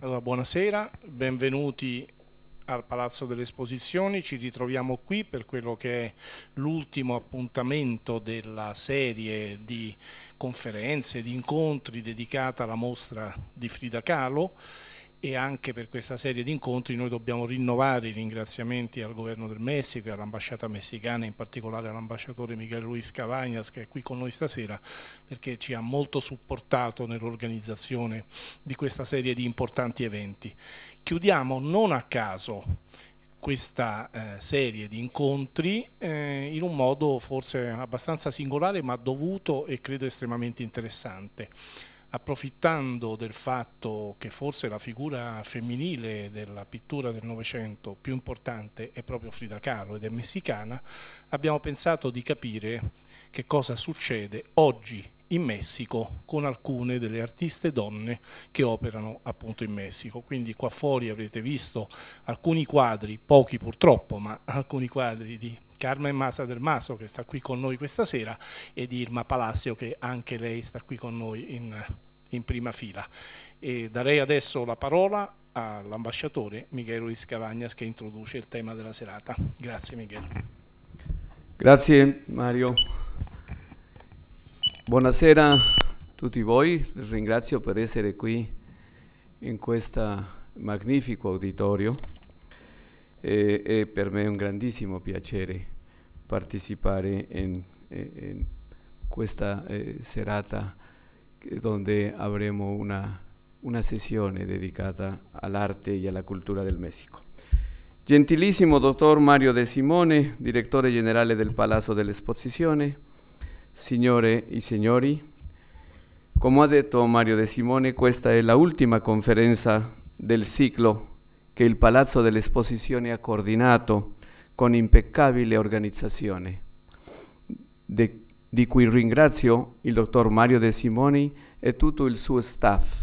Allora, buonasera, benvenuti al Palazzo delle Esposizioni, ci ritroviamo qui per quello che è l'ultimo appuntamento della serie di conferenze, di incontri dedicata alla mostra di Frida Kahlo e anche per questa serie di incontri noi dobbiamo rinnovare i ringraziamenti al governo del Messico e all'ambasciata messicana, in particolare all'ambasciatore Miguel Luis Cavagnas che è qui con noi stasera perché ci ha molto supportato nell'organizzazione di questa serie di importanti eventi. Chiudiamo non a caso questa eh, serie di incontri eh, in un modo forse abbastanza singolare ma dovuto e credo estremamente interessante approfittando del fatto che forse la figura femminile della pittura del Novecento più importante è proprio Frida Kahlo ed è messicana, abbiamo pensato di capire che cosa succede oggi in Messico con alcune delle artiste donne che operano appunto in Messico. Quindi qua fuori avrete visto alcuni quadri, pochi purtroppo, ma alcuni quadri di Carmen Masa del Maso che sta qui con noi questa sera e di Irma Palacio che anche lei sta qui con noi in, in prima fila. E darei adesso la parola all'ambasciatore Michele Luis Cavagnas che introduce il tema della serata. Grazie Michele. Grazie Mario. Buonasera a tutti voi, ringrazio per essere qui in questo magnifico auditorio eh, è per me un grandissimo piacere partecipare in, in questa eh, serata dove avremo una, una sessione dedicata all'arte e alla cultura del Messico. Gentilissimo dottor Mario De Simone, direttore generale del Palazzo dell'Esposizione, signore e signori, come ha detto Mario De Simone, questa è l'ultima conferenza del ciclo che il Palazzo dell'Esposizione ha coordinato con impeccabile organizzazione, de, di cui ringrazio il dottor Mario De Simoni e tutto il suo staff,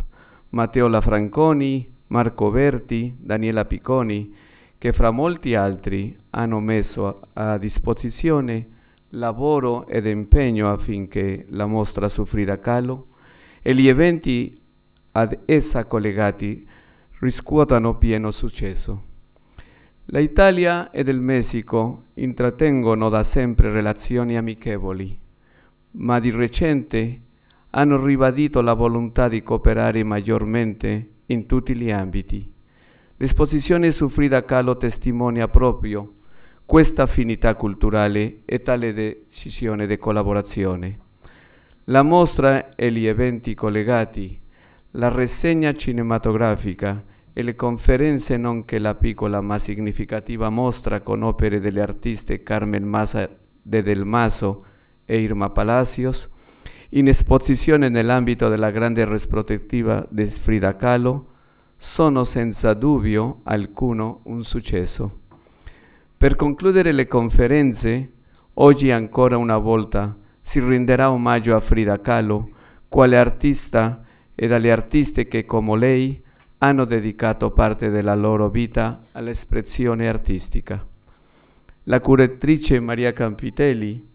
Matteo Lafranconi, Marco Berti, Daniela Picconi, che fra molti altri hanno messo a disposizione lavoro ed impegno affinché la mostra Soffrida Calo e gli eventi ad essa collegati riscuotano pieno successo. L'Italia ed il Messico intrattengono da sempre relazioni amichevoli, ma di recente hanno ribadito la volontà di cooperare maggiormente in tutti gli ambiti. L'esposizione su Frida Kahlo testimonia proprio questa affinità culturale e tale decisione di collaborazione. La mostra e gli eventi collegati la reseña cinematográfica el le conferenze nonché la piccola más significativa mostra con opere delle artiste Carmen Massa de Del Mazo e Irma Palacios, in ámbito de la grande respetativa de Frida Kahlo, sono sin dubbio alcuno un suceso. Per concludere le conferenze, oggi ancora una volta si renderà omaggio a Frida Kahlo, quale artista e dalle artiste che come lei hanno dedicato parte della loro vita all'espressione artistica. La curatrice Maria Campitelli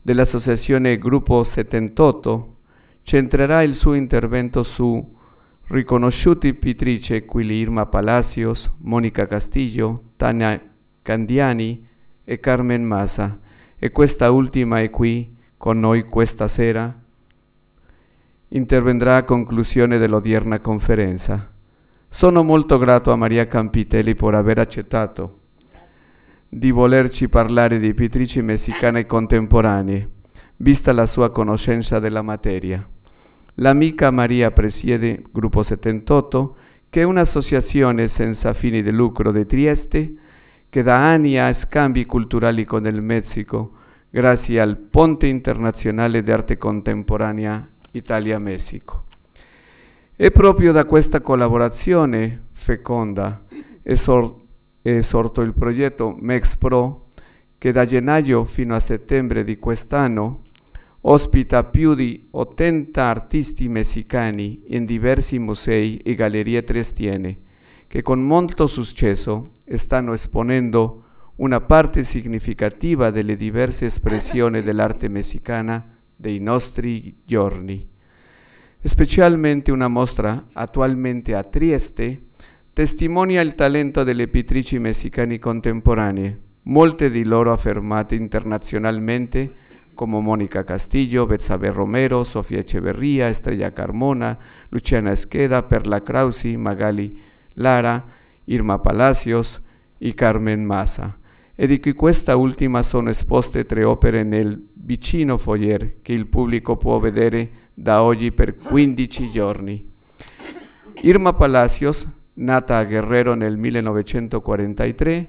dell'associazione Gruppo 78 centrerà il suo intervento su riconosciuti pittrici quali Irma Palacios, Monica Castillo, Tania Candiani e Carmen Massa e questa ultima è qui con noi questa sera intervendrà a conclusione dell'odierna conferenza. Sono molto grato a Maria Campitelli per aver accettato di volerci parlare di pittrici messicane contemporanee, vista la sua conoscenza della materia. L'amica Maria presiede Gruppo 78, che è un'associazione senza fini di lucro di Trieste che da anni ha scambi culturali con il Messico grazie al Ponte Internazionale d'Arte Contemporanea Italia-Messico. E proprio da questa collaborazione feconda è, sor è sorto il progetto MexPro che da gennaio fino a settembre di quest'anno ospita più di 80 artisti messicani in diversi musei e gallerie triestiene che con molto successo stanno esponendo una parte significativa delle diverse espressioni dell'arte messicana dei nostri giorni. especialmente una mostra, actualmente a Trieste, testimonia el talento delle pittrici messicane contemporanee, molte di loro affermate internacionalmente como Mónica Castillo, Betsabe Romero, Sofía Echeverría, Estrella Carmona, Luciana Esqueda, Perla Krausi, Magali Lara, Irma Palacios y Carmen Massa. e di cui questa ultima sono esposte tre opere nel vicino foyer che il pubblico può vedere da oggi per 15 giorni. Irma Palacios, nata a Guerrero nel 1943,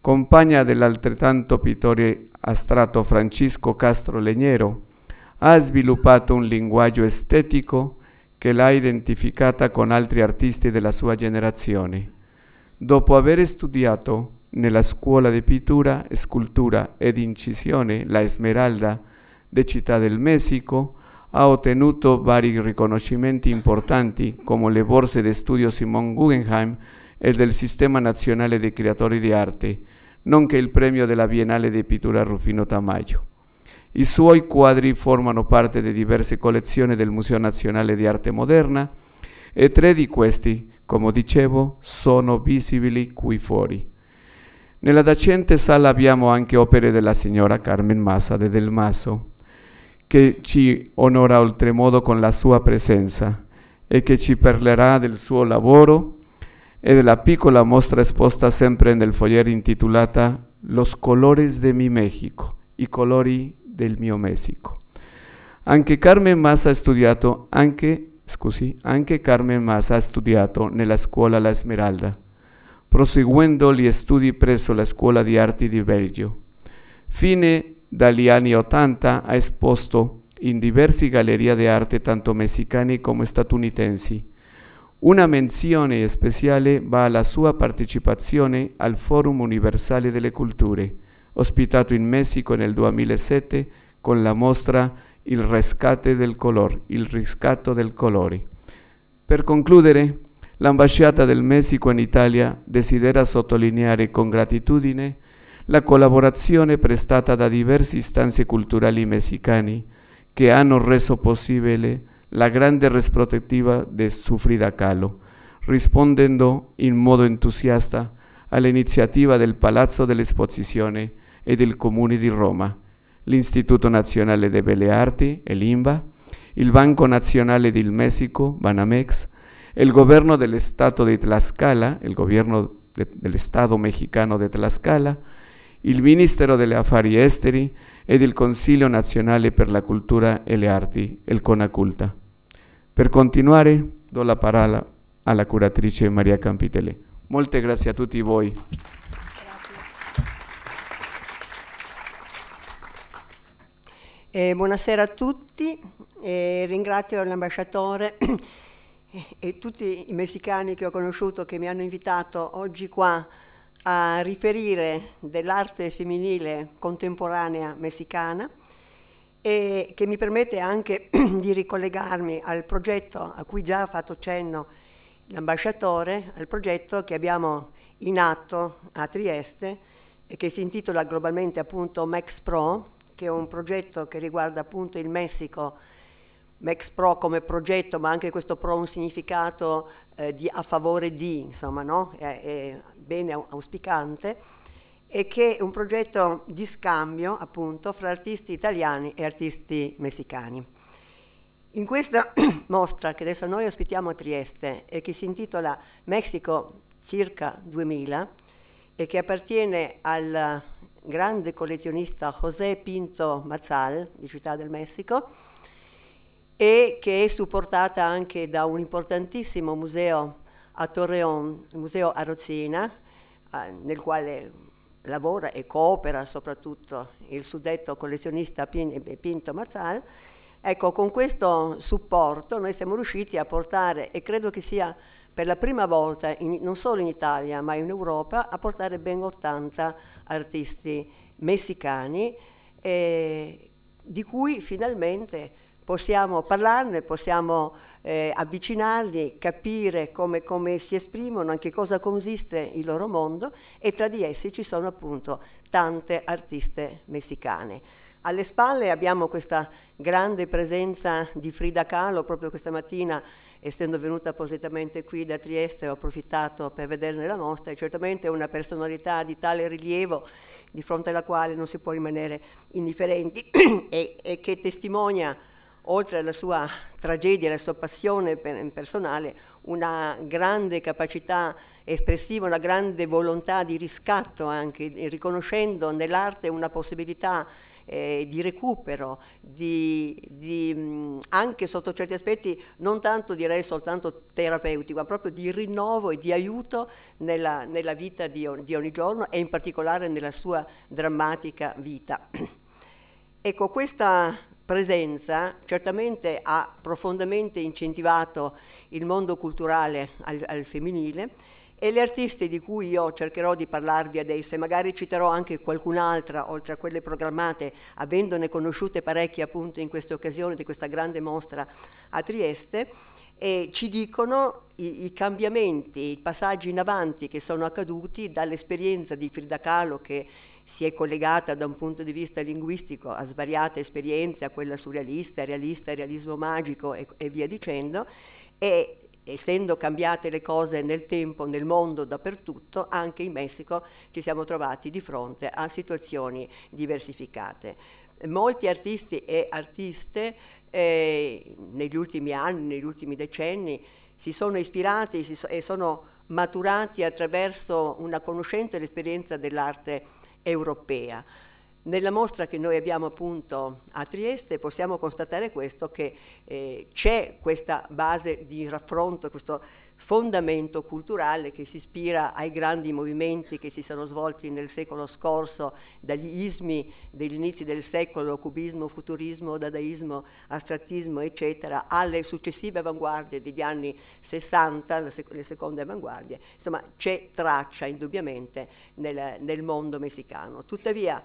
compagna dell'altrettanto pittore astratto Francisco Castro Legnero, ha sviluppato un linguaggio estetico che l'ha identificata con altri artisti della sua generazione. Dopo aver studiato nella scuola di pittura, scultura ed incisione La Esmeralda di Città del Messico ha ottenuto vari riconoscimenti importanti come le borse di studio Simon Guggenheim e del Sistema Nazionale dei Creatori di Arte, nonché il premio della Biennale di Pittura Rufino Tamayo. I suoi quadri formano parte di diverse collezioni del Museo Nazionale di Arte Moderna e tre di questi, come dicevo, sono visibili qui fuori. Nella Nell'adiacente sala abbiamo anche opere della signora Carmen Massa de Del Maso, che ci onora oltremodo con la sua presenza e che ci parlerà del suo lavoro e della piccola mostra esposta sempre nel fogliere intitolata Los colores de mi México, i colori del mio Messico. Anche Carmen Massa ha studiato, anche, scusi, anche Carmen Massa ha studiato nella scuola La Esmeralda, proseguendo gli studi presso la Scuola di Arti di Belgio. Fine dagli anni Ottanta ha esposto in diverse gallerie di arte tanto messicane come statunitensi. Una menzione speciale va alla sua partecipazione al Forum Universale delle Culture, ospitato in Messico nel 2007 con la mostra Il rescate del color, il riscatto del colore. Per concludere, l'ambasciata del Messico en Italia desidera sottolineare con gratitudine la collaborazione prestata da diverse istanze culturali messicane que han reso posible la grande resprotectiva de sufrida calo, rispondendo in modo entusiasta a all'iniziativa del Palazzo dell'Esposizione e del Comune di Roma, l'Istituto Nazionale de Belle Arti, l'INBA, il Banco Nazionale del Messico, Banamex, el gobierno del estado de Tlaxcala, el gobierno del estado mexicano de Tlaxcala, el Ministerio de affari esteri ed el Consiglio Nacional per la cultura e le arti, el Conaculta. Per continuare do la parola la curatrice María Campitele. Molte gracias a tutti voi. Eh, buonasera a tutti, eh, ringrazio l'ambasciatore e tutti i messicani che ho conosciuto che mi hanno invitato oggi qua a riferire dell'arte femminile contemporanea messicana e che mi permette anche di ricollegarmi al progetto a cui già ha fatto cenno l'ambasciatore, al progetto che abbiamo in atto a Trieste e che si intitola globalmente appunto Max Pro, che è un progetto che riguarda appunto il Messico Max Pro come progetto, ma anche questo Pro ha un significato eh, di, a favore di, insomma, no? è, è bene auspicante, e che è un progetto di scambio appunto fra artisti italiani e artisti messicani. In questa mostra che adesso noi ospitiamo a Trieste e che si intitola Mexico circa 2000 e che appartiene al grande collezionista José Pinto Mazzal di Città del Messico, e che è supportata anche da un importantissimo museo a Torreon, il museo Arocina, eh, nel quale lavora e coopera soprattutto il suddetto collezionista eh, Pinto Mazzal. Ecco, con questo supporto noi siamo riusciti a portare, e credo che sia per la prima volta, in, non solo in Italia ma in Europa, a portare ben 80 artisti messicani, eh, di cui finalmente possiamo parlarne, possiamo eh, avvicinarli, capire come, come si esprimono, in che cosa consiste il loro mondo e tra di essi ci sono appunto tante artiste messicane. Alle spalle abbiamo questa grande presenza di Frida Kahlo, proprio questa mattina essendo venuta appositamente qui da Trieste ho approfittato per vederne la mostra, è certamente una personalità di tale rilievo di fronte alla quale non si può rimanere indifferenti e, e che testimonia oltre alla sua tragedia, alla sua passione personale, una grande capacità espressiva, una grande volontà di riscatto anche, riconoscendo nell'arte una possibilità eh, di recupero, di, di, anche sotto certi aspetti non tanto direi soltanto terapeutico, ma proprio di rinnovo e di aiuto nella, nella vita di, di ogni giorno e in particolare nella sua drammatica vita. Ecco, questa presenza certamente ha profondamente incentivato il mondo culturale al, al femminile e le artiste di cui io cercherò di parlarvi adesso e magari citerò anche qualcun'altra oltre a quelle programmate, avendone conosciute parecchie appunto in questa occasione di questa grande mostra a Trieste, e ci dicono i, i, cambiamenti, i passaggi in avanti che sono accaduti dall'esperienza di Frida Kahlo che si è collegata da un punto di vista linguistico a svariate esperienze, a quella surrealista, realista, realismo magico e, e via dicendo, e essendo cambiate le cose nel tempo, nel mondo, dappertutto, anche in Messico ci siamo trovati di fronte a situazioni diversificate. Molti artisti e artiste eh, negli ultimi anni, negli ultimi decenni, si sono ispirati si so, e sono maturati attraverso una conoscenza e l'esperienza dell'arte europea. Nella mostra che noi abbiamo appunto a Trieste possiamo constatare questo, che eh, c'è questa base di raffronto, questo fondamento culturale che si ispira ai grandi movimenti che si sono svolti nel secolo scorso, dagli ismi degli inizi del secolo, cubismo, futurismo, dadaismo, astrattismo, eccetera, alle successive avanguardie degli anni 60, le, seconde avanguardie. Insomma, c'è traccia indubbiamente nel, nel mondo messicano. Tuttavia,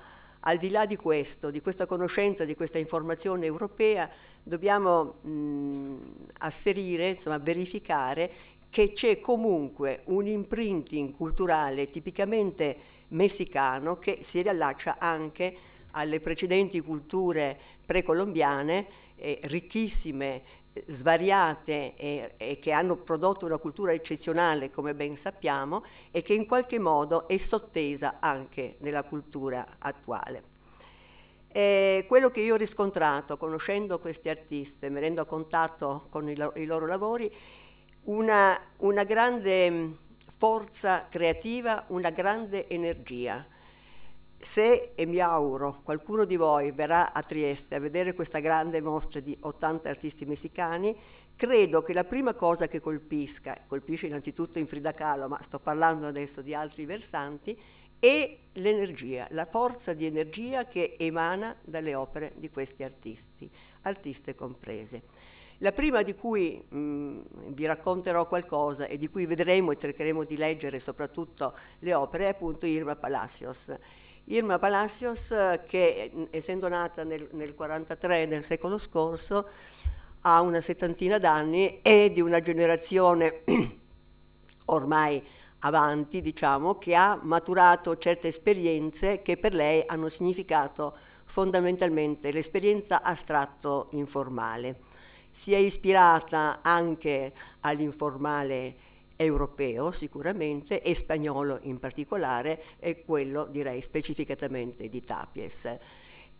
al di là di questo, di questa conoscenza, di questa informazione europea, dobbiamo mh, asserire, insomma, verificare che c'è comunque un imprinting culturale tipicamente messicano che si riallaccia anche alle precedenti culture precolombiane eh, ricchissime, svariate e, eh, che hanno prodotto una cultura eccezionale come ben sappiamo e che in qualche modo è sottesa anche nella cultura attuale. E quello che io ho riscontrato conoscendo queste artiste, venendo a contatto con i, lo i loro lavori, una, una grande mm, forza creativa, una grande energia. Se, e mi auguro, qualcuno di voi verrà a Trieste a vedere questa grande mostra di 80 artisti messicani, credo che la prima cosa che colpisca, colpisce innanzitutto in Frida Kahlo, ma sto parlando adesso di altri versanti, è l'energia, la forza di energia che emana dalle opere di questi artisti, artiste comprese. La prima di cui mh, mm, vi racconterò qualcosa e di cui vedremo e cercheremo di leggere soprattutto le opere è appunto Irma Palacios. Irma Palacios che mm, essendo nata nel, nel 43 del secolo scorso ha una settantina d'anni e di una generazione ormai avanti, diciamo, che ha maturato certe esperienze che per lei hanno significato fondamentalmente l'esperienza astratto informale si è ispirata anche all'informale europeo sicuramente e spagnolo in particolare e quello direi specificatamente di Tapies.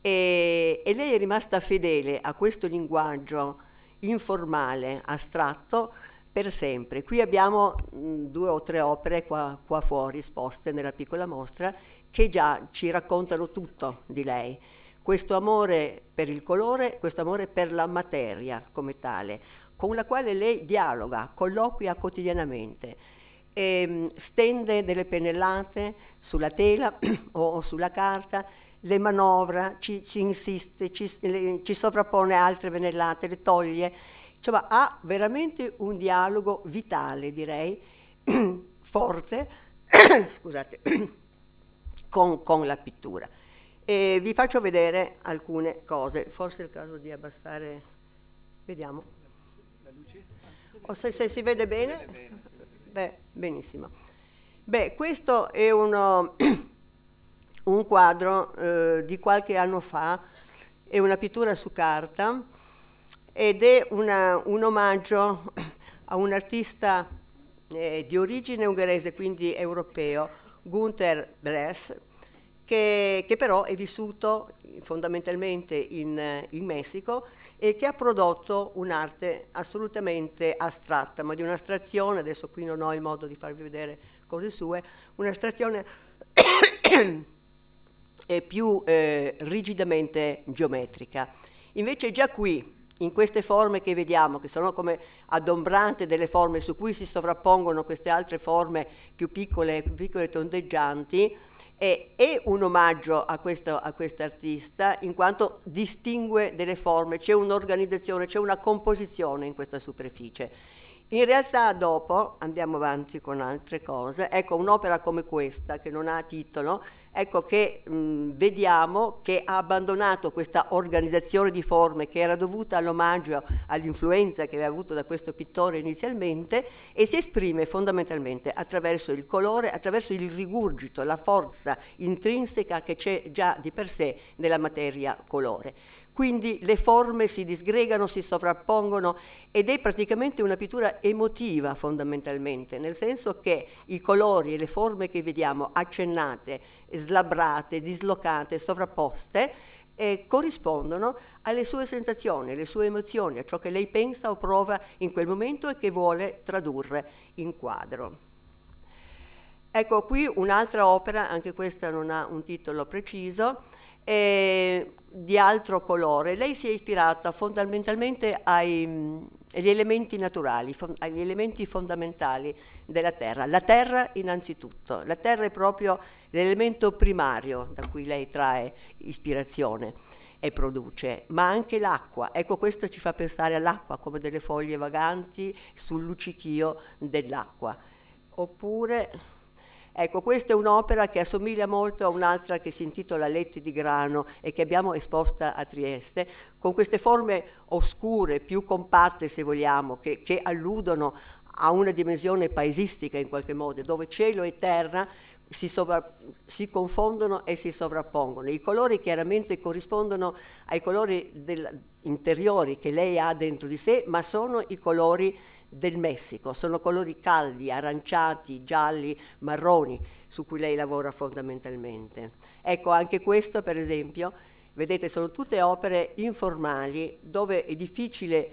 E, e lei è rimasta fedele a questo linguaggio informale, astratto, per sempre. Qui abbiamo mh, mm, due o tre opere qua, qua fuori esposte nella piccola mostra che già ci raccontano tutto di lei questo amore per il colore, questo amore per la materia come tale, con la quale lei dialoga, colloquia quotidianamente, e ehm, stende delle pennellate sulla tela o sulla carta, le manovra, ci, ci insiste, ci, le, ci sovrappone altre pennellate, le toglie, insomma ha veramente un dialogo vitale direi, forte, scusate, con, con la pittura. E vi faccio vedere alcune cose, forse è il caso di abbassare, vediamo. O oh, se, se si vede bene? Beh, benissimo. Beh, questo è uno, un quadro eh, di qualche anno fa, è una pittura su carta ed è una, un omaggio a un artista eh, di origine ungherese, quindi europeo, Gunther Bress, che, che però è vissuto fondamentalmente in, in, Messico e che ha prodotto un'arte assolutamente astratta, ma di un'astrazione, adesso qui non ho il modo di farvi vedere cose sue, un'astrazione più eh, rigidamente geometrica. Invece già qui, in queste forme che vediamo, che sono come adombrante delle forme su cui si sovrappongono queste altre forme più piccole, più piccole tondeggianti, è, è un omaggio a questo, a artista in quanto distingue delle forme, c'è un'organizzazione, c'è una composizione in questa superficie. In realtà dopo, andiamo avanti con altre cose, ecco un'opera come questa che non ha titolo, ecco che mh, mm, vediamo che ha abbandonato questa organizzazione di forme che era dovuta all'omaggio, all'influenza che aveva avuto da questo pittore inizialmente e si esprime fondamentalmente attraverso il colore, attraverso il rigurgito, la forza intrinseca che c'è già di per sé nella materia colore. Quindi le forme si disgregano, si sovrappongono ed è praticamente una pittura emotiva fondamentalmente, nel senso che i colori e le forme che vediamo accennate slabrate, dislocate, sovrapposte, e corrispondono alle sue sensazioni, alle sue emozioni, a ciò che lei pensa o prova in quel momento e che vuole tradurre in quadro. Ecco qui un'altra opera, anche questa non ha un titolo preciso, è di altro colore. Lei si è ispirata fondamentalmente ai, mm, agli elementi naturali, agli elementi fondamentali della terra. La terra innanzitutto, la terra è proprio l'elemento primario da cui lei trae ispirazione e produce, ma anche l'acqua. Ecco, questo ci fa pensare all'acqua come delle foglie vaganti sul luccichio dell'acqua. Oppure, ecco, questa è un'opera che assomiglia molto a un'altra che si intitola Letti di grano e che abbiamo esposta a Trieste, con queste forme oscure, più compatte se vogliamo, che, che alludono ha una dimensione paesistica in qualche modo, dove cielo e terra si, si, confondono e si sovrappongono. I colori chiaramente corrispondono ai colori interiori che lei ha dentro di sé, ma sono i colori del Messico, sono colori caldi, aranciati, gialli, marroni, su cui lei lavora fondamentalmente. Ecco, anche questo per esempio, vedete, sono tutte opere informali dove è difficile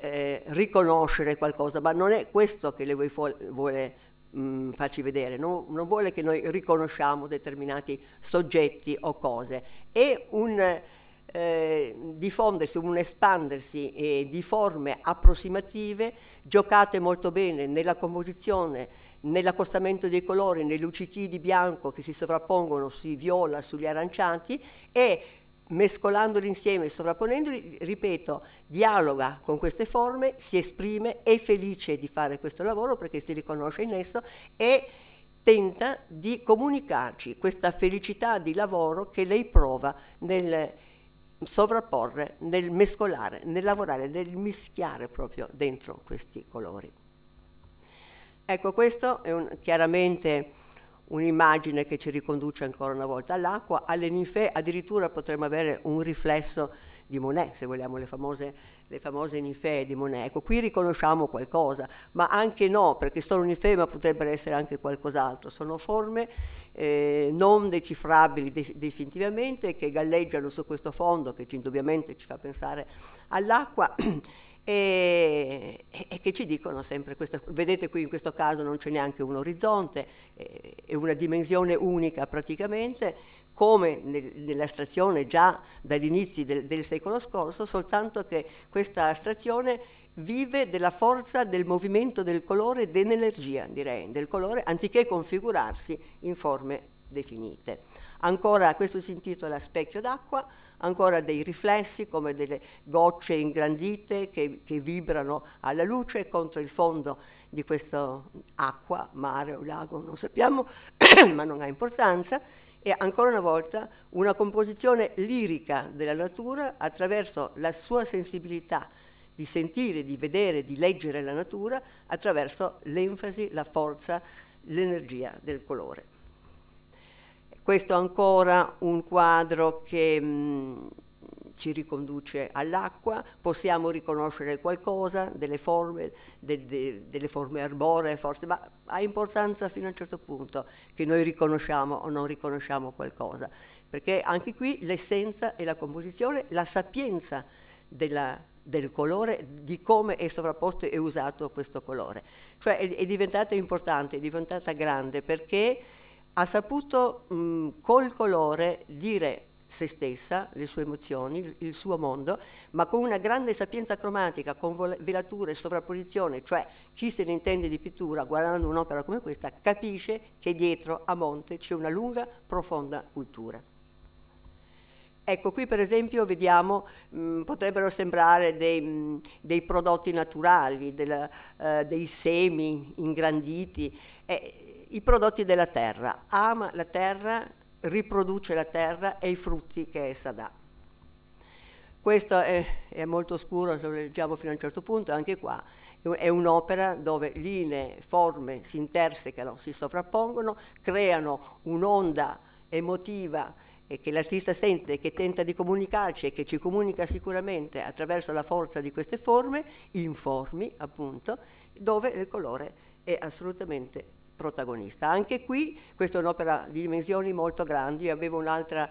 eh, riconoscere qualcosa, ma non è questo che lui vuole mh, mm, farci vedere, non, non, vuole che noi riconosciamo determinati soggetti o cose. È un eh, diffondersi, un espandersi eh, di forme approssimative giocate molto bene nella composizione nell'accostamento dei colori, nei luccichi di bianco che si sovrappongono sui viola, sugli aranciati e mescolandoli insieme, e sovrapponendoli, ripeto, dialoga con queste forme, si esprime, è felice di fare questo lavoro perché si riconosce in esso e tenta di comunicarci questa felicità di lavoro che lei prova nel sovrapporre, nel mescolare, nel lavorare, nel mischiare proprio dentro questi colori. Ecco, questo è un, chiaramente un'immagine che ci riconduce ancora una volta all'acqua, alle ninfe addirittura potremmo avere un riflesso di Monet, se vogliamo le famose, le famose ninfee di Monet. Ecco, qui riconosciamo qualcosa, ma anche no, perché sono ninfe, ma potrebbero essere anche qualcos'altro, sono forme eh, non decifrabili de definitivamente che galleggiano su questo fondo che ci, indubbiamente ci fa pensare all'acqua e, e, che ci dicono sempre, questo, vedete qui in questo caso non c'è neanche un orizzonte, è una dimensione unica praticamente, come nell'astrazione già dagli inizi del, del secolo scorso, soltanto che questa astrazione vive della forza del movimento del colore, dell'energia direi, del colore, anziché configurarsi in forme definite. Ancora questo si intitola Specchio d'acqua, ancora dei riflessi come delle gocce ingrandite che, che vibrano alla luce contro il fondo di questa acqua, mare o lago, non sappiamo, ma non ha importanza, e ancora una volta una composizione lirica della natura attraverso la sua sensibilità di sentire, di vedere, di leggere la natura attraverso l'enfasi, la forza, l'energia del colore. Questo ancora un quadro che mh, mm, ci riconduce all'acqua, possiamo riconoscere qualcosa delle forme, de, de, delle forme arboree forse, ma ha importanza fino a un certo punto che noi riconosciamo o non riconosciamo qualcosa, perché anche qui l'essenza e la composizione, la sapienza della, del colore, di come è sovrapposto e usato questo colore. Cioè è, è diventata importante, è diventata grande perché ha saputo mh, col colore dire se stessa, le sue emozioni, il suo mondo, ma con una grande sapienza cromatica, con velature e sovrapposizione, cioè chi se ne intende di pittura guardando un'opera come questa capisce che dietro a monte c'è una lunga, profonda cultura. Ecco, qui per esempio vediamo, mh, potrebbero sembrare dei, mh, dei prodotti naturali, del, eh, dei semi ingranditi. Eh, i prodotti della terra, ama la terra, riproduce la terra e i frutti che essa dà. Questo è, è molto scuro, lo leggiamo fino a un certo punto, anche qua è un'opera dove linee, forme si intersecano, si sovrappongono, creano un'onda emotiva e che l'artista sente, che tenta di comunicarci e che ci comunica sicuramente attraverso la forza di queste forme, informi appunto, dove il colore è assolutamente protagonista. Anche qui questa è un'opera di dimensioni molto grandi, io avevo un'altra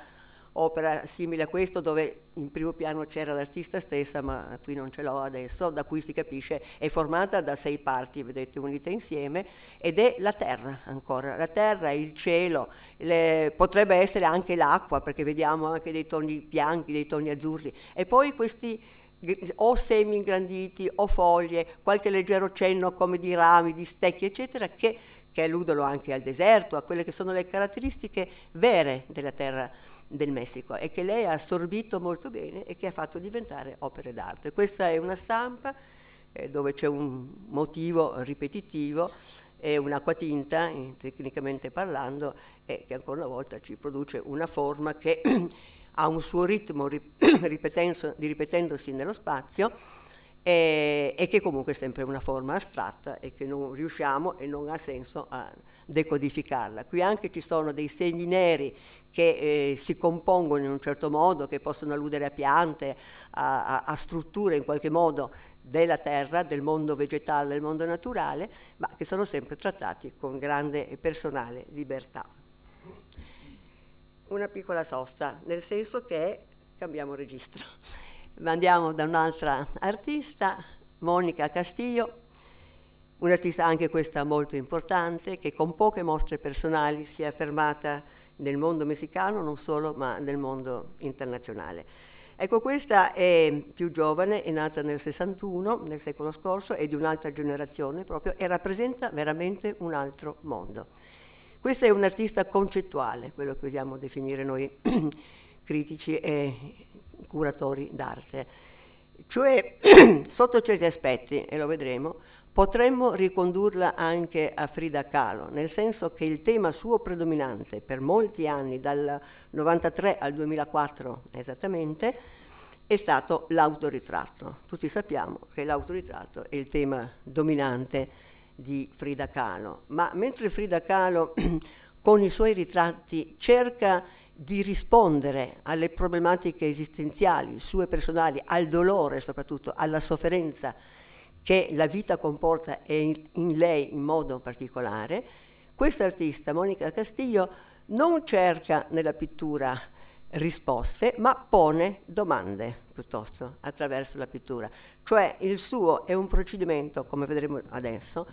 opera simile a questo dove in primo piano c'era l'artista stessa, ma qui non ce l'ho adesso, da cui si capisce è formata da sei parti, vedete, unite insieme, ed è la terra ancora, la terra, il cielo, le, potrebbe essere anche l'acqua, perché vediamo anche dei toni bianchi, dei toni azzurri, e poi questi o semi ingranditi o foglie, qualche leggero cenno come di rami, di stecchi, eccetera, che che alludono anche al deserto, a quelle che sono le caratteristiche vere della terra del Messico e che lei ha assorbito molto bene e che ha fatto diventare opere d'arte. Questa è una stampa eh, dove c'è un motivo ripetitivo e un'acquatinta, eh, tecnicamente parlando, eh, che ancora una volta ci produce una forma che ha un suo ritmo rip- ripetendosi nello spazio e, e che comunque è sempre una forma astratta e che non riusciamo e non ha senso a eh, decodificarla. Qui anche ci sono dei segni neri che eh, si compongono in un certo modo, che possono alludere a piante, a, a, a strutture in qualche modo della terra, del mondo vegetale, del mondo naturale, ma che sono sempre trattati con grande e personale libertà. Una piccola sosta, nel senso che cambiamo registro andiamo da un'altra artista, Monica Castillo, un'artista anche questa molto importante che con poche mostre personali si è affermata nel mondo messicano, non solo, ma nel mondo internazionale. Ecco, questa è più giovane, è nata nel 61, nel secolo scorso, è di un'altra generazione proprio e rappresenta veramente un altro mondo. Questa è un'artista concettuale, quello che usiamo definire noi critici e curatori d'arte. Cioè, sotto certi aspetti, e lo vedremo, potremmo ricondurla anche a Frida Kahlo, nel senso che il tema suo predominante per molti anni, dal 93 al 2004 esattamente, è stato l'autoritratto. Tutti sappiamo che l'autoritratto è il tema dominante di Frida Kahlo, ma mentre Frida Kahlo con i suoi ritratti cerca di di rispondere alle problematiche esistenziali, sue personali, al dolore soprattutto, alla sofferenza che la vita comporta e in lei in modo particolare, questa artista, Monica Castiglio, non cerca nella pittura risposte, ma pone domande piuttosto attraverso la pittura. Cioè il suo è un procedimento, come vedremo adesso,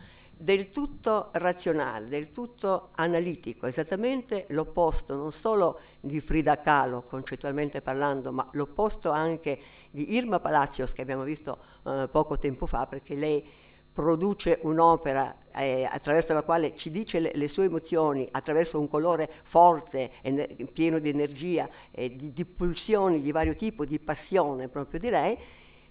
del tutto razionale, del tutto analitico, esattamente l'opposto non solo di Frida Kahlo concettualmente parlando, ma l'opposto anche di Irma Palacios che abbiamo visto eh, poco tempo fa perché lei produce un'opera eh, attraverso la quale ci dice le, le, sue emozioni attraverso un colore forte, pieno di energia, eh, di, di pulsioni di vario tipo, di passione proprio direi,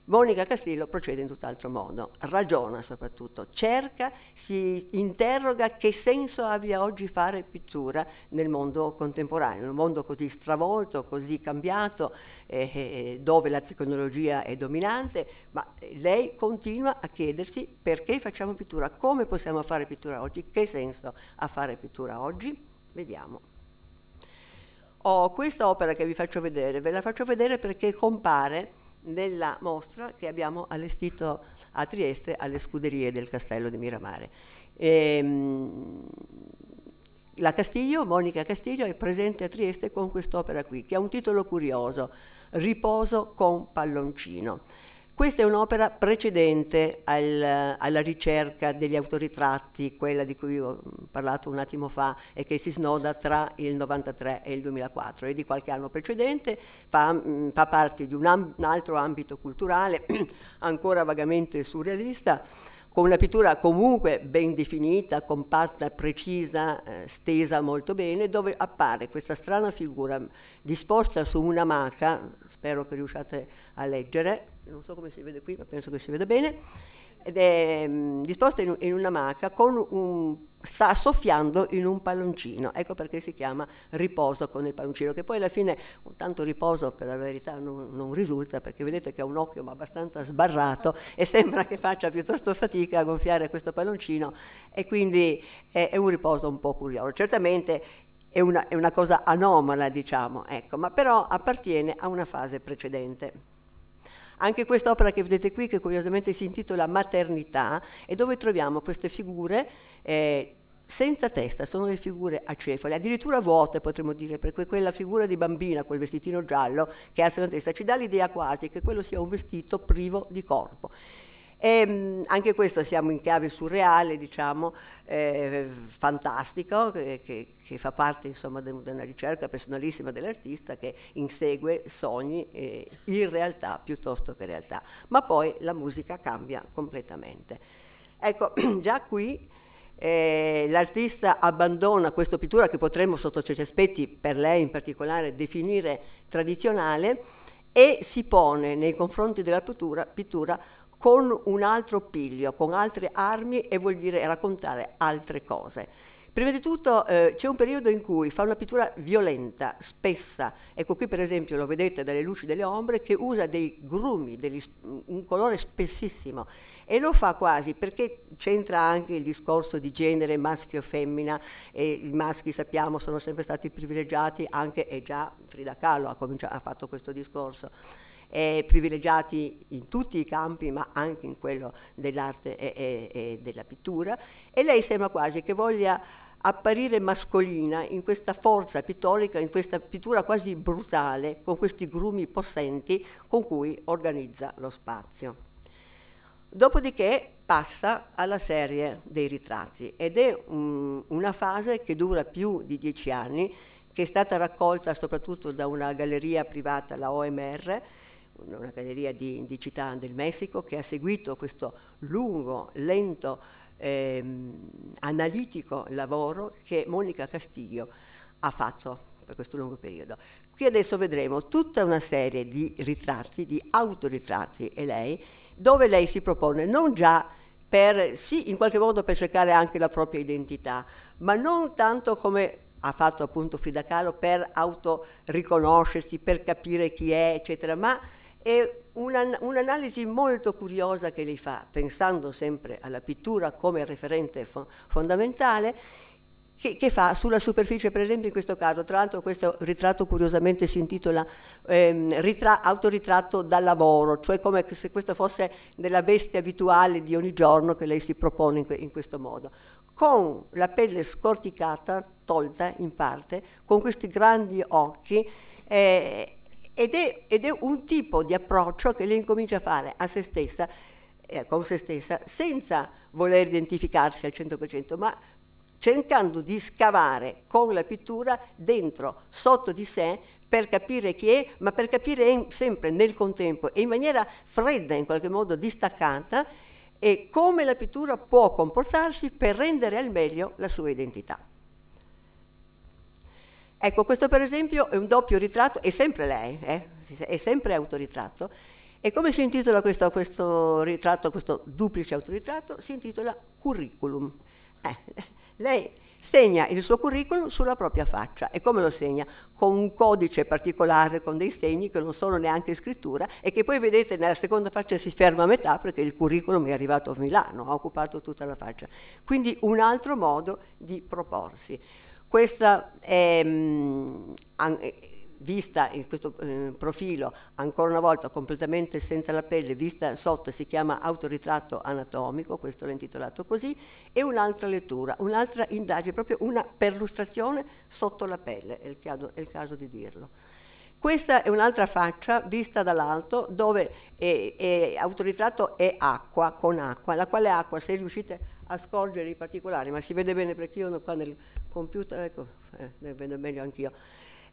Monica Castillo procede in tutt'altro modo, ragiona soprattutto, cerca, si interroga che senso abbia oggi fare pittura nel mondo contemporaneo, in un mondo così stravolto, così cambiato, eh, eh, dove la tecnologia è dominante, ma lei continua a chiedersi perché facciamo pittura, come possiamo fare pittura oggi, che senso ha fare pittura oggi. Vediamo ho oh, questa opera che vi faccio vedere, ve la faccio vedere perché compare nella mostra che abbiamo allestito a Trieste alle scuderie del castello di Miramare. E, ehm, la Castiglio, Monica Castiglio, è presente a Trieste con quest'opera qui, che ha un titolo curioso, Riposo con palloncino. Questa è un'opera precedente al, alla ricerca degli autoritratti, quella di cui ho parlato un attimo fa e che si snoda tra il 93 e il 2004 e di qualche anno precedente, fa, mm, fa parte di un, amb un altro ambito culturale ancora vagamente surrealista, con una pittura comunque ben definita, compatta, precisa, eh, stesa molto bene, dove appare questa strana figura disposta su una maca, spero che riusciate a leggere, non so come si vede qui, ma penso che si veda bene, ed è mm, disposta in, in, una maca con un, sta soffiando in un palloncino, ecco perché si chiama riposo con il palloncino, che poi alla fine tanto riposo per la verità non, non risulta, perché vedete che ha un occhio ma abbastanza sbarrato e sembra che faccia piuttosto fatica a gonfiare questo palloncino e quindi è, è un riposo un po' curioso. Certamente è una, è una cosa anomala, diciamo, ecco, ma però appartiene a una fase precedente. Anche quest'opera che vedete qui, che curiosamente si intitola Maternità, e dove troviamo queste figure eh, senza testa, sono le figure acefale, addirittura vuote potremmo dire, perché quella figura di bambina, quel vestitino giallo che ha sulla testa, ci dà l'idea quasi che quello sia un vestito privo di corpo. E mm, anche questo siamo in chiave surreale, diciamo, eh, fantastico, che, che, fa parte insomma di una ricerca personalissima dell'artista che insegue sogni eh, in realtà piuttosto che realtà. Ma poi la musica cambia completamente. Ecco, già qui eh, l'artista abbandona questa pittura che potremmo sotto certi aspetti, per lei in particolare, definire tradizionale e si pone nei confronti della pittura, pittura con un altro piglio, con altre armi e vuol dire raccontare altre cose. Prima di tutto eh, c'è un periodo in cui fa una pittura violenta, spessa, ecco qui per esempio lo vedete dalle luci delle ombre, che usa dei grumi, degli, un colore spessissimo e lo fa quasi perché c'entra anche il discorso di genere maschio-femmina e i maschi sappiamo sono sempre stati privilegiati anche, e già Frida Kahlo ha, ha fatto questo discorso eh, privilegiati in tutti i campi, ma anche in quello dell'arte e, e, e della pittura, e lei sembra quasi che voglia apparire mascolina in questa forza pittorica, in questa pittura quasi brutale, con questi grumi possenti con cui organizza lo spazio. Dopodiché passa alla serie dei ritratti ed è um, una fase che dura più di dieci anni, che è stata raccolta soprattutto da una galleria privata, la OMR, una galleria di, di città del Messico che ha seguito questo lungo, lento, ehm, analitico lavoro che Monica Castiglio ha fatto per questo lungo periodo. Qui adesso vedremo tutta una serie di ritratti, di autoritratti e lei, dove lei si propone non già per, sì, in qualche modo per cercare anche la propria identità, ma non tanto come ha fatto appunto Frida Kahlo per autoriconoscersi, per capire chi è, eccetera, ma e un'analisi molto curiosa che lei fa, pensando sempre alla pittura come referente fondamentale, che, che, fa sulla superficie, per esempio in questo caso, tra l'altro questo ritratto curiosamente si intitola ehm, ritra- autoritratto da lavoro, cioè come se questo fosse della bestia abituale di ogni giorno che lei si propone in, que- in questo modo, con la pelle scorticata, tolta in parte, con questi grandi occhi. Eh, ed è, ed è, un tipo di approccio che lei incomincia a fare a se stessa, eh, con se stessa, senza voler identificarsi al 100%, ma cercando di scavare con la pittura dentro, sotto di sé, per capire chi è, ma per capire in, sempre nel contempo e in maniera fredda, in qualche modo distaccata, e come la pittura può comportarsi per rendere al meglio la sua identità. Ecco, questo per esempio è un doppio ritratto, è sempre lei, eh? è sempre autoritratto. E come si intitola questo, questo ritratto, questo duplice autoritratto? Si intitola Curriculum. Eh, lei segna il suo curriculum sulla propria faccia. E come lo segna? Con un codice particolare, con dei segni che non sono neanche scrittura e che poi vedete nella seconda faccia si ferma a metà perché il curriculum è arrivato a Milano, ha occupato tutta la faccia. Quindi un altro modo di proporsi. Questa è mm, eh, vista in questo eh, profilo ancora una volta completamente senza la pelle, vista sotto si chiama autoritratto anatomico, questo l'ho intitolato così, e un'altra lettura, un'altra indagine, proprio una perlustrazione sotto la pelle, è il, chiado, è il caso di dirlo. Questa è un'altra faccia vista dall'alto dove è, è, autoritratto è acqua, con acqua, la quale acqua, se riuscite a scorgere i particolari, ma si vede bene perché io qua nel computer, ecco, eh, vedo meglio anch'io.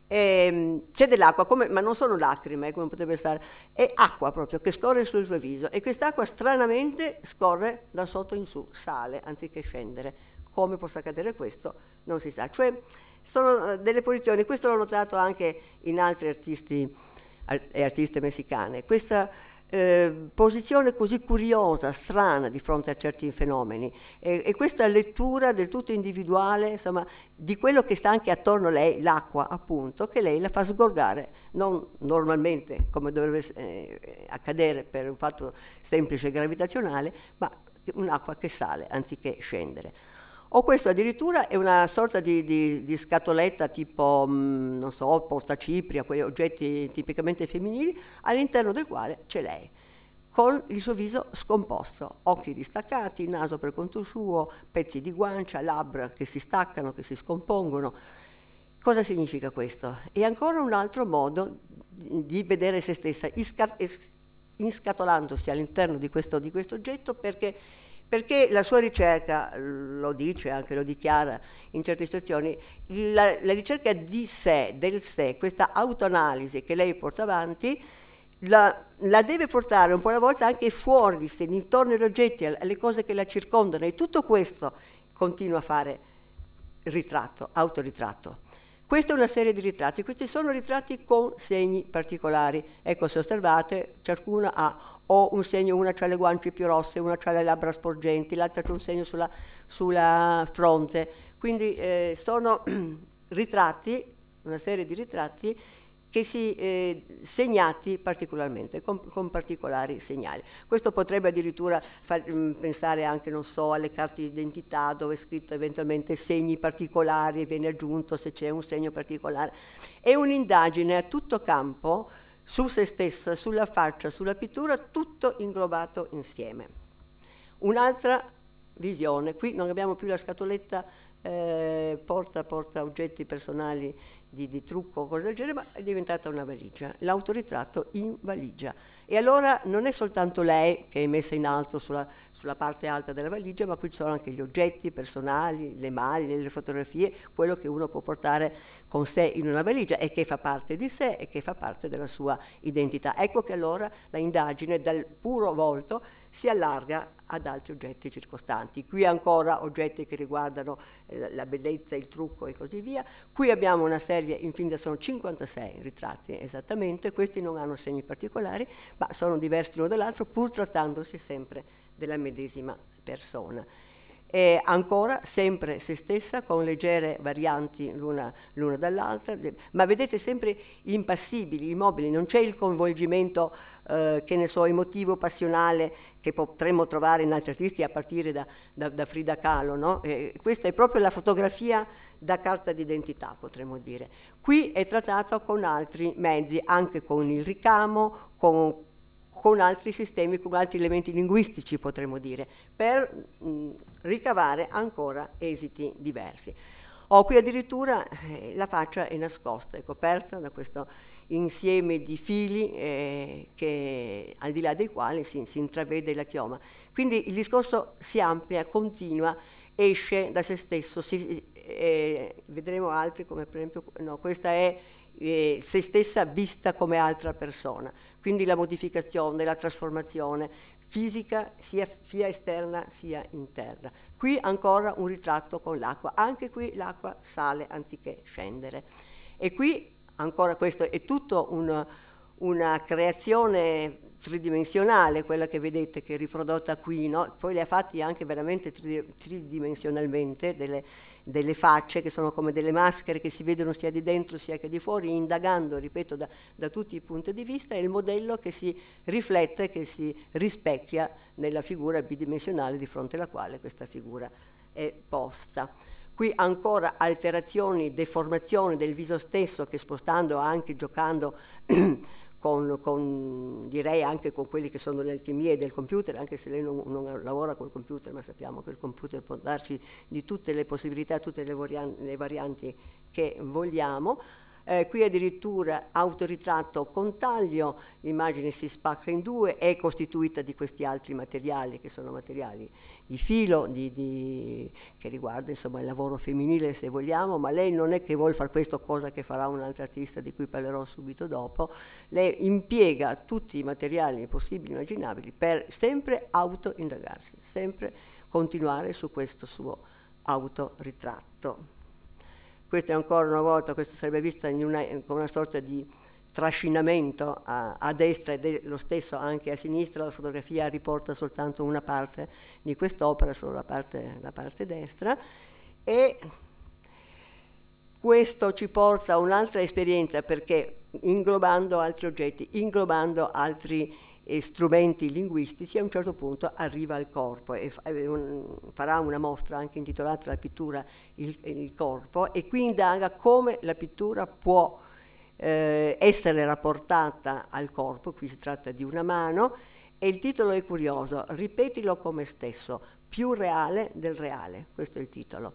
Ehm, c'è dell'acqua, ma non sono lacrime, eh, come potete pensare, è acqua proprio che scorre sul suo viso e quest'acqua stranamente scorre da sotto in su, sale anziché scendere. Come possa accadere questo non si sa. Cioè sono eh, delle posizioni, questo l'ho notato anche in altri artisti e artiste messicane, questa eh, posizione così curiosa, strana di fronte a certi fenomeni e, e questa lettura del tutto individuale insomma, di quello che sta anche attorno a lei, l'acqua appunto, che lei la fa sgorgare, non normalmente come dovrebbe eh, eh accadere per un fatto semplice gravitazionale, ma un'acqua che sale anziché scendere. O questo addirittura è una sorta di, di, di scatoletta tipo, mm, non so, portacipria, quegli oggetti tipicamente femminili, all'interno del quale c'è lei con il suo viso scomposto, occhi distaccati, naso per conto suo, pezzi di guancia, labbra che si staccano, che si scompongono. Cosa significa questo? È ancora un altro modo di vedere se stessa, inscatolandosi all'interno di questo, di questo oggetto perché perché la sua ricerca, lo dice anche, lo dichiara in certe situazioni, la, la ricerca di sé, del sé, questa autoanalisi che lei porta avanti, la, la, deve portare un po' alla volta anche fuori di sé, intorno agli oggetti, alle cose che la circondano e tutto questo continua a fare ritratto, autoritratto. Questa è una serie di ritratti, questi sono ritratti con segni particolari. Ecco, se osservate, ciascuna ha o un segno, una ha le guance più rosse, una ha le labbra sporgenti, l'altra c'è un segno sulla, sulla fronte. Quindi eh, sono ritratti, una serie di ritratti che si eh, segnati particolarmente, con, con, particolari segnali. Questo potrebbe addirittura far, mh, mm, pensare anche, non so, alle carte d'identità dove è scritto eventualmente segni particolari e viene aggiunto se c'è un segno particolare. È un'indagine a tutto campo su se stessa, sulla faccia, sulla pittura, tutto inglobato insieme. Un'altra visione, qui non abbiamo più la scatoletta eh, porta, porta oggetti personali di, di trucco o cose del genere, ma è diventata una valigia, l'autoritratto in valigia. E allora non è soltanto lei che è messa in alto sulla, sulla parte alta della valigia, ma qui ci sono anche gli oggetti personali, le mani, le fotografie, quello che uno può portare con sé in una valigia e che fa parte di sé e che fa parte della sua identità. Ecco che allora la indagine dal puro volto si allarga ad altri oggetti circostanti. Qui ancora oggetti che riguardano eh, la bellezza, il trucco e così via. Qui abbiamo una serie, in fin da sono 56 ritratti esattamente, questi non hanno segni particolari, ma sono diversi l'uno dall'altro, pur trattandosi sempre della medesima persona. E ancora sempre se stessa con leggere varianti l'una, l'una dall'altra, ma vedete sempre impassibili, immobili, non c'è il coinvolgimento, eh, che ne so, emotivo, passionale, che potremmo trovare in altri artisti a partire da, da, da Frida Kahlo. No? questa è proprio la fotografia da carta d'identità, potremmo dire. Qui è trattato con altri mezzi, anche con il ricamo, con, con altri sistemi, con altri elementi linguistici, potremmo dire, per mh, ricavare ancora esiti diversi. Ho qui addirittura eh, la faccia è nascosta, è coperta da questo insieme di fili eh, che, al di là dei quali si, si, intravede la chioma. Quindi il discorso si amplia, continua, esce da se stesso. Si, eh, vedremo altri come per esempio, no, questa è eh, se stessa vista come altra persona. Quindi la modificazione, la trasformazione fisica sia, sia esterna sia interna. Qui ancora un ritratto con l'acqua, anche qui l'acqua sale anziché scendere. E qui ancora questo è tutto un, una creazione tridimensionale, quella che vedete che è riprodotta qui, no? poi le ha fatte anche veramente tridimensionalmente, delle, delle, facce che sono come delle maschere che si vedono sia di dentro sia che di fuori, indagando, ripeto, da, da tutti i punti di vista, è il modello che si riflette, che si rispecchia nella figura bidimensionale di fronte alla quale questa figura è posta. Qui ancora alterazioni, deformazioni del viso stesso che spostando anche, giocando con, con, direi anche con quelle che sono le alchimie del computer, anche se lei non, non, lavora col computer, ma sappiamo che il computer può darci di tutte le possibilità, tutte le, varianti, le varianti che vogliamo. Eh, qui addirittura autoritratto con taglio, l'immagine si spacca in due, è costituita di questi altri materiali che sono materiali di filo di, di, che riguarda insomma, il lavoro femminile se vogliamo, ma lei non è che vuole fare questo cosa che farà un'altra artista di cui parlerò subito dopo, lei impiega tutti i materiali possibili e immaginabili per sempre autoindagarsi, sempre continuare su questo suo autoritratto. Questa è ancora una volta, questa sarebbe vista una, come una sorta di trascinamento a, a destra e lo stesso anche a sinistra, la fotografia riporta soltanto una parte di quest'opera, solo la parte, la parte destra, e questo ci porta a un'altra esperienza perché inglobando altri oggetti, inglobando altri eh, strumenti linguistici, a un certo punto arriva al corpo e eh, farà una mostra anche intitolata La pittura, il, il corpo e qui indaga come la pittura può eh, essere rapportata al corpo, qui si tratta di una mano, e il titolo è curioso, ripetilo come stesso, più reale del reale, questo è il titolo.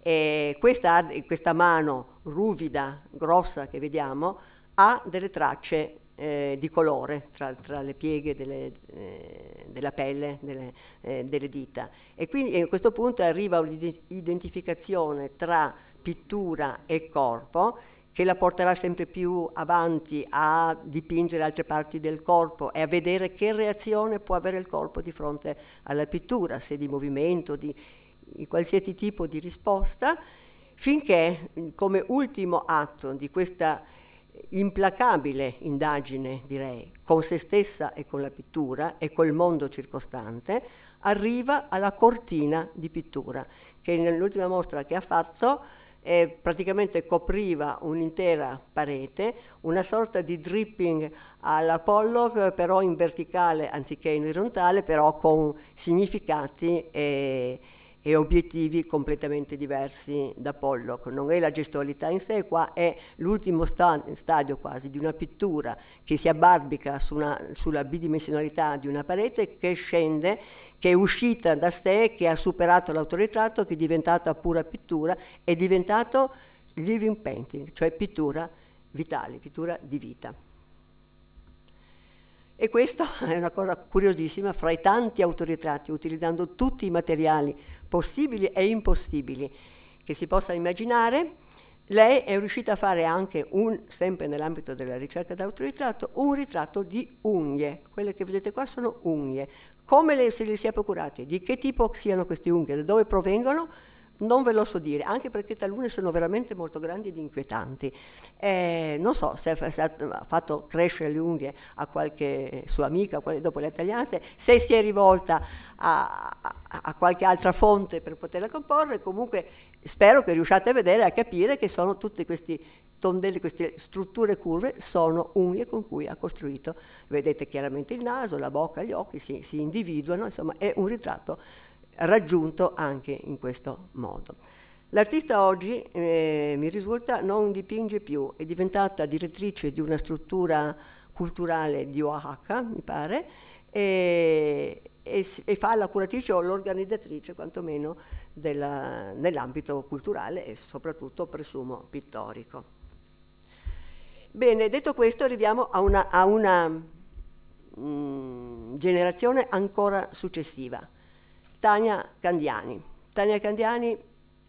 Questa, questa, mano ruvida, grossa che vediamo, ha delle tracce eh, di colore tra, tra le pieghe delle, eh, della pelle, delle, eh, delle, dita. E quindi a questo punto arriva un'identificazione tra pittura e corpo che la porterà sempre più avanti a dipingere altre parti del corpo e a vedere che reazione può avere il corpo di fronte alla pittura, se di movimento, di, di qualsiasi tipo di risposta, finché come ultimo atto di questa implacabile indagine, direi, con se stessa e con la pittura e col mondo circostante, arriva alla cortina di pittura, che nell'ultima mostra che ha fatto eh, praticamente copriva un'intera parete, una sorta di dripping alla Pollock però in verticale anziché in orizzontale, però con significati. Eh, e obiettivi completamente diversi da Pollock. Non è la gestualità in sé, qua è l'ultimo sta stadio quasi di una pittura che si abbarbica su una, sulla bidimensionalità di una parete che scende che è uscita da sé, che ha superato l'autoritratto, che è diventata pura pittura, è diventato living painting, cioè pittura vitale, pittura di vita. E questa è una cosa curiosissima, fra i tanti autoritratti, utilizzando tutti i materiali possibili e impossibili che si possa immaginare, lei è riuscita a fare anche, un, sempre nell'ambito della ricerca d'autoritratto, un ritratto di unghie. Quelle che vedete qua sono unghie. Come le, se le si è procurate, di che tipo siano queste unghie, da dove provengono non ve lo so dire, anche perché talune sono veramente molto grandi ed inquietanti. Eh, non so se ha fatto crescere le unghie a qualche sua amica dopo le ha tagliate, se si è rivolta a, a, qualche altra fonte per poterla comporre, comunque spero che riusciate a vedere e a capire che sono tutte queste tondelle, queste strutture curve, sono unghie con cui ha costruito. Vedete chiaramente il naso, la bocca, gli occhi, si, si individuano, insomma è un ritratto raggiunto anche in questo modo. L'artista oggi, eh, mi risulta, non dipinge più, è diventata direttrice di una struttura culturale di Oaxaca, mi pare, e, e, e fa la curatrice o l'organizzatrice quantomeno nell'ambito culturale e soprattutto, presumo, pittorico. Bene, detto questo arriviamo a una, a una mh, mm, generazione ancora successiva Tania Candiani. Tania Candiani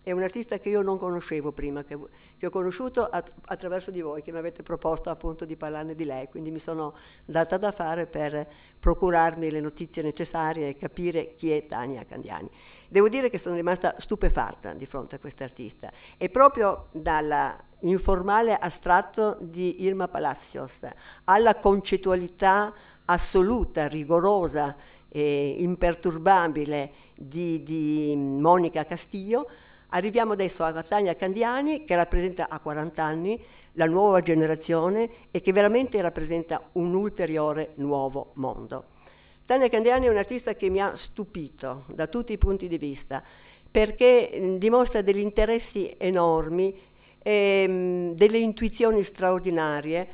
è un'artista che io non conoscevo prima, che, che ho conosciuto att attraverso di voi, che mi avete proposto appunto di parlarne di lei, quindi mi sono data da fare per procurarmi le notizie necessarie e capire chi è Tania Candiani. Devo dire che sono rimasta stupefatta di fronte a questa artista e proprio dall'informale astratto di Irma Palacios alla concettualità assoluta, rigorosa, eh, imperturbabile di, di, Monica Castiglio, arriviamo adesso a Tania Candiani che rappresenta a 40 anni la nuova generazione e che veramente rappresenta un ulteriore nuovo mondo. Tania Candiani è un artista che mi ha stupito da tutti i punti di vista perché dimostra degli interessi enormi, ehm, delle intuizioni straordinarie,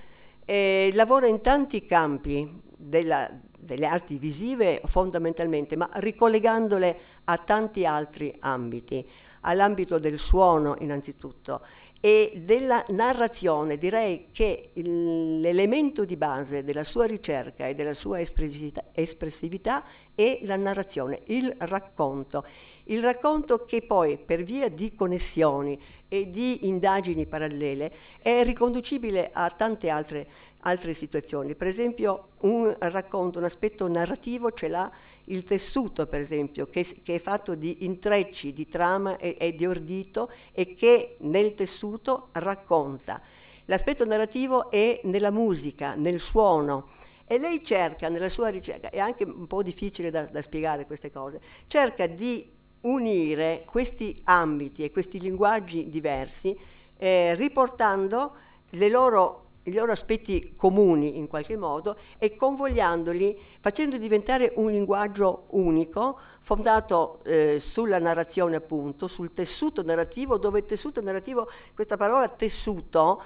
e lavora in tanti campi della, delle arti visive fondamentalmente, ma ricollegandole a tanti altri ambiti, all'ambito del suono innanzitutto e della narrazione. Direi che l'elemento di base della sua ricerca e della sua espressività è la narrazione, il racconto. Il racconto che poi, per via di connessioni e di indagini parallele, è riconducibile a tante altre altre situazioni. Per esempio un racconto, un aspetto narrativo ce l'ha il tessuto, per esempio, che, che è fatto di intrecci, di trama e, e di ordito e che nel tessuto racconta. L'aspetto narrativo è nella musica, nel suono. E lei cerca, nella sua ricerca, è anche un po' difficile da, da spiegare queste cose, cerca di unire questi ambiti e questi linguaggi diversi, eh, riportando le loro i loro aspetti comuni in qualche modo e convogliandoli, facendo diventare un linguaggio unico, fondato eh, sulla narrazione appunto, sul tessuto narrativo, dove tessuto narrativo, questa parola tessuto,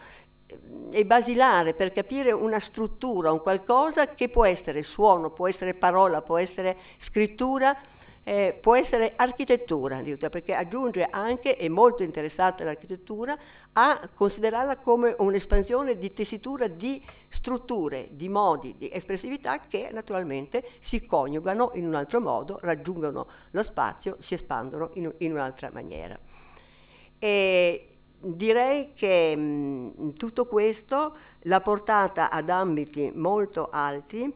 ehm, è basilare per capire una struttura, un qualcosa che può essere suono, può essere parola, può essere scrittura, eh, può essere architettura, perché aggiunge anche, è molto interessata l'architettura, a considerarla come un'espansione di tessitura di strutture, di modi, di espressività che naturalmente si coniugano in un altro modo, raggiungono lo spazio, si espandono in, in un'altra maniera. E direi che mh, mhmm, tutto questo l'ha portata ad ambiti molto alti.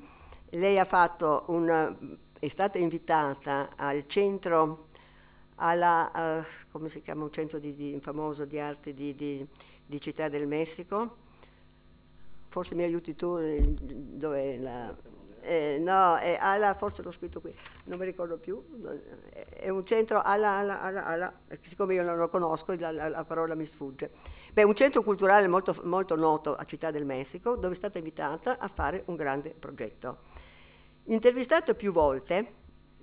Lei ha fatto un è stata invitata al centro, alla, uh, come si chiama, un centro di, di, famoso di arte di, di, di, Città del Messico, forse mi aiuti tu, eh, dove la... Eh, no, è alla, forse l'ho scritto qui, non mi ricordo più, è un centro alla, alla, alla, alla eh, siccome io non lo conosco la, la, la parola mi sfugge. Beh, un centro culturale molto, molto noto a Città del Messico dove è stata invitata a fare un grande progetto Intervistato più volte,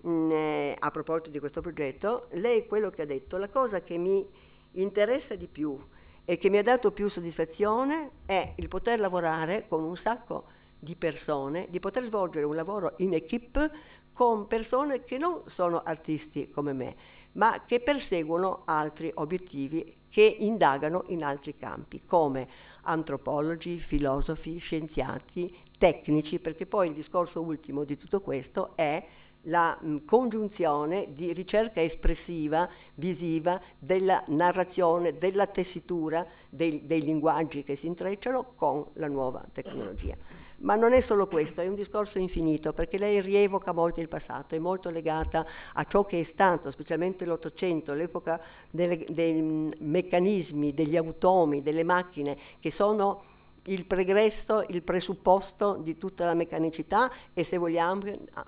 mm, eh, a proposito di questo progetto, lei quello che ha detto, la cosa che mi interessa di più e che mi ha dato più soddisfazione è il poter lavorare con un sacco di persone, di poter svolgere un lavoro in equip con persone che non sono artisti come me, ma che perseguono altri obiettivi, che indagano in altri campi, come antropologi, filosofi, scienziati, tecnici, perché poi il discorso ultimo di tutto questo è la mh, congiunzione di ricerca espressiva, visiva, della narrazione, della tessitura, dei, dei linguaggi che si intrecciano con la nuova tecnologia. Ma non è solo questo, è un discorso infinito, perché lei rievoca molto il passato, è molto legata a ciò che è stato, specialmente l'Ottocento, l'epoca dei meccanismi, degli automi, delle macchine, che sono il pregresso, il presupposto di tutta la meccanicità e se vogliamo,